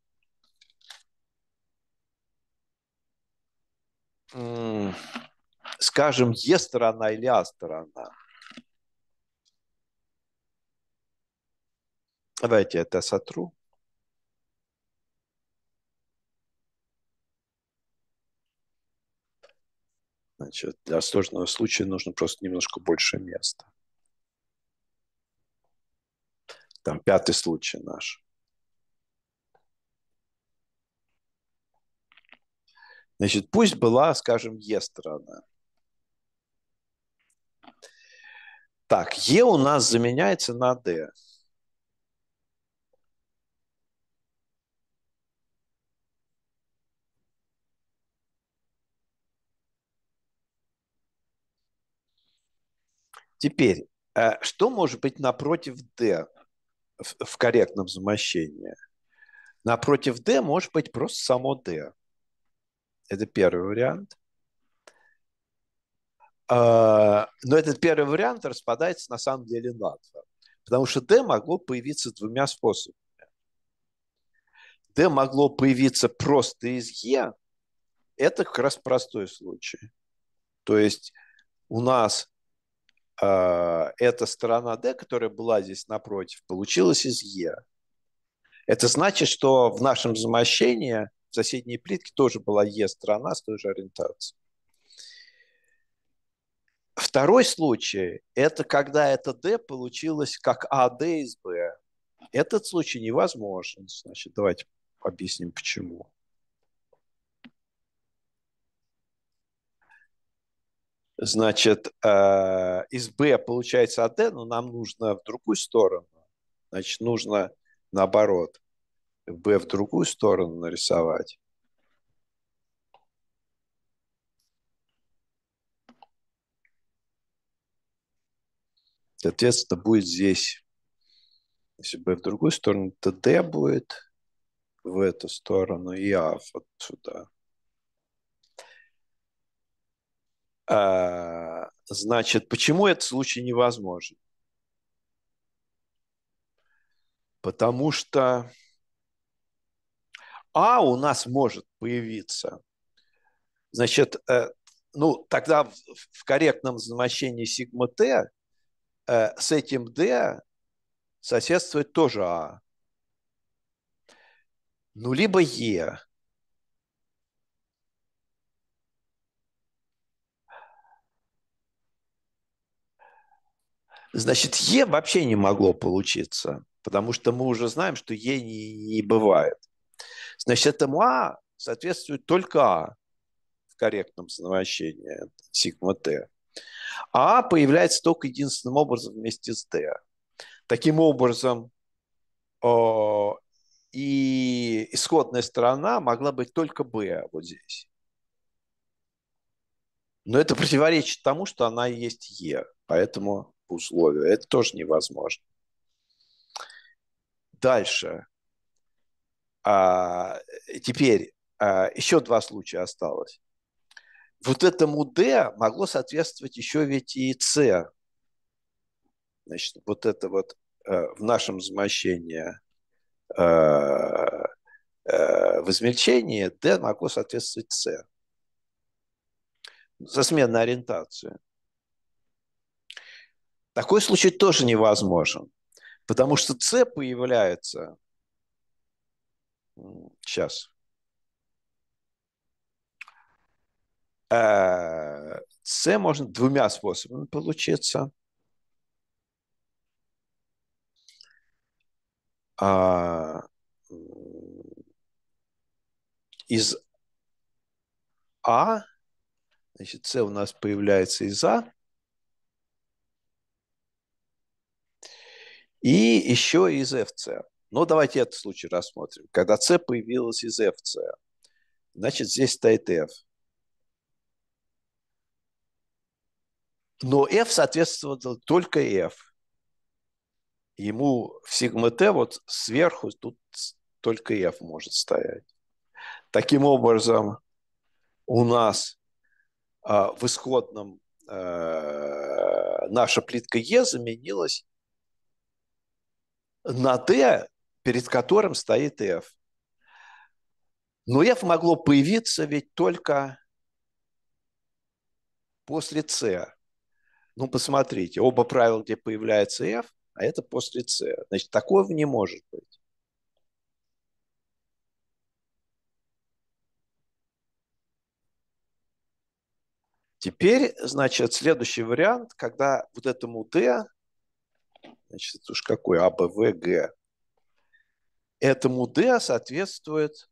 скажем, Е сторона или А сторона. Давайте это сотру. Значит, для сложного случая нужно просто немножко больше места там пятый случай наш. Значит, пусть была, скажем, Е сторона. Так, Е у нас заменяется на Д. Теперь, э, что может быть напротив D? в, в корректном замощении. Напротив D может быть просто само D. Это первый вариант. А, но этот первый вариант распадается на самом деле на два. Потому что D могло появиться двумя способами. D могло появиться просто из Е. Это как раз простой случай. То есть у нас а, эта сторона D, которая была здесь напротив, получилась из E. Это значит, что в нашем замощении в соседней плитке тоже была E сторона с той же ориентацией. Второй случай – это когда это D получилось как АД из B. Этот случай невозможен. Значит, давайте объясним, почему. Значит, э, из Б получается АД, но нам нужно в другую сторону. Значит, нужно наоборот Б в другую сторону нарисовать. Соответственно, будет здесь. Если бы в другую сторону, то D будет в эту сторону и А вот сюда. А, значит, почему этот случай невозможен? Потому что А у нас может появиться. Значит, э, ну, тогда в корректном значении сигма Т э, с этим д соседствует тоже А. Ну, либо Е. Значит, Е вообще не могло получиться, потому что мы уже знаем, что Е не, не бывает. Значит, этому А соответствует только А в корректном значении сигма Т. А, а появляется только единственным образом вместе с Т. Таким образом, о, а, и исходная сторона могла быть только Б вот здесь. Но это противоречит тому, что она и есть Е. Поэтому условию. Это тоже невозможно. Дальше. А, теперь а, еще два случая осталось. Вот этому D могло соответствовать еще ведь и C. Значит, вот это вот э, в нашем замощении э, э, в измельчении D могло соответствовать C. За сменную ориентацию. Такой случай тоже невозможен, потому что С появляется сейчас. Э, С можно двумя способами получиться. А, из А, значит, С у нас появляется из А, И еще из ФЦ. Но давайте этот случай рассмотрим. Когда C появилась из ФЦ, значит, здесь стоит F. Но F соответствовал только F. Ему в сигма Т вот сверху тут только F может стоять. Таким образом, у нас э, в исходном э, наша плитка Е заменилась на D, перед которым стоит F. Но F могло появиться ведь только после С. Ну, посмотрите, оба правила, где появляется F, а это после С. Значит, такого не может быть. Теперь, значит, следующий вариант, когда вот этому D Значит, уж какой АБВГ. Этому D соответствует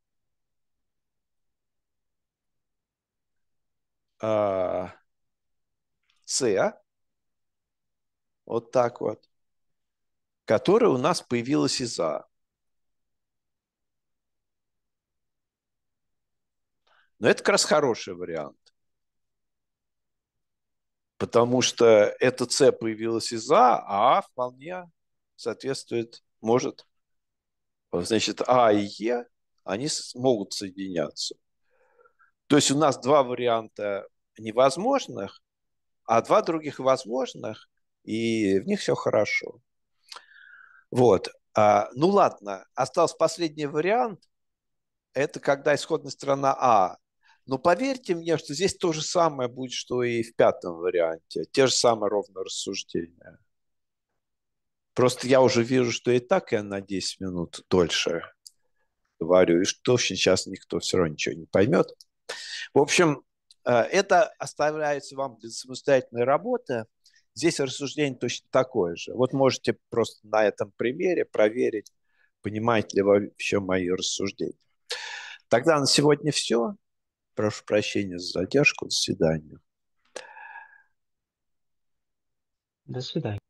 а, С C, вот так вот, которая у нас появилась из А. Но это как раз хороший вариант потому что эта С появилась из А, а А вполне соответствует, может. Значит, А и Е, они могут соединяться. То есть у нас два варианта невозможных, а два других возможных, и в них все хорошо. Вот. А, ну ладно, остался последний вариант. Это когда исходная сторона А но поверьте мне, что здесь то же самое будет, что и в пятом варианте. Те же самые ровно рассуждения. Просто я уже вижу, что и так я на 10 минут дольше говорю, и что сейчас никто все равно ничего не поймет. В общем, э, это оставляется вам для самостоятельной работы. Здесь рассуждение точно такое же. Вот можете просто на этом примере проверить, понимаете ли вы вообще мои рассуждения. Тогда на сегодня все. Прошу прощения за задержку. До свидания. До свидания.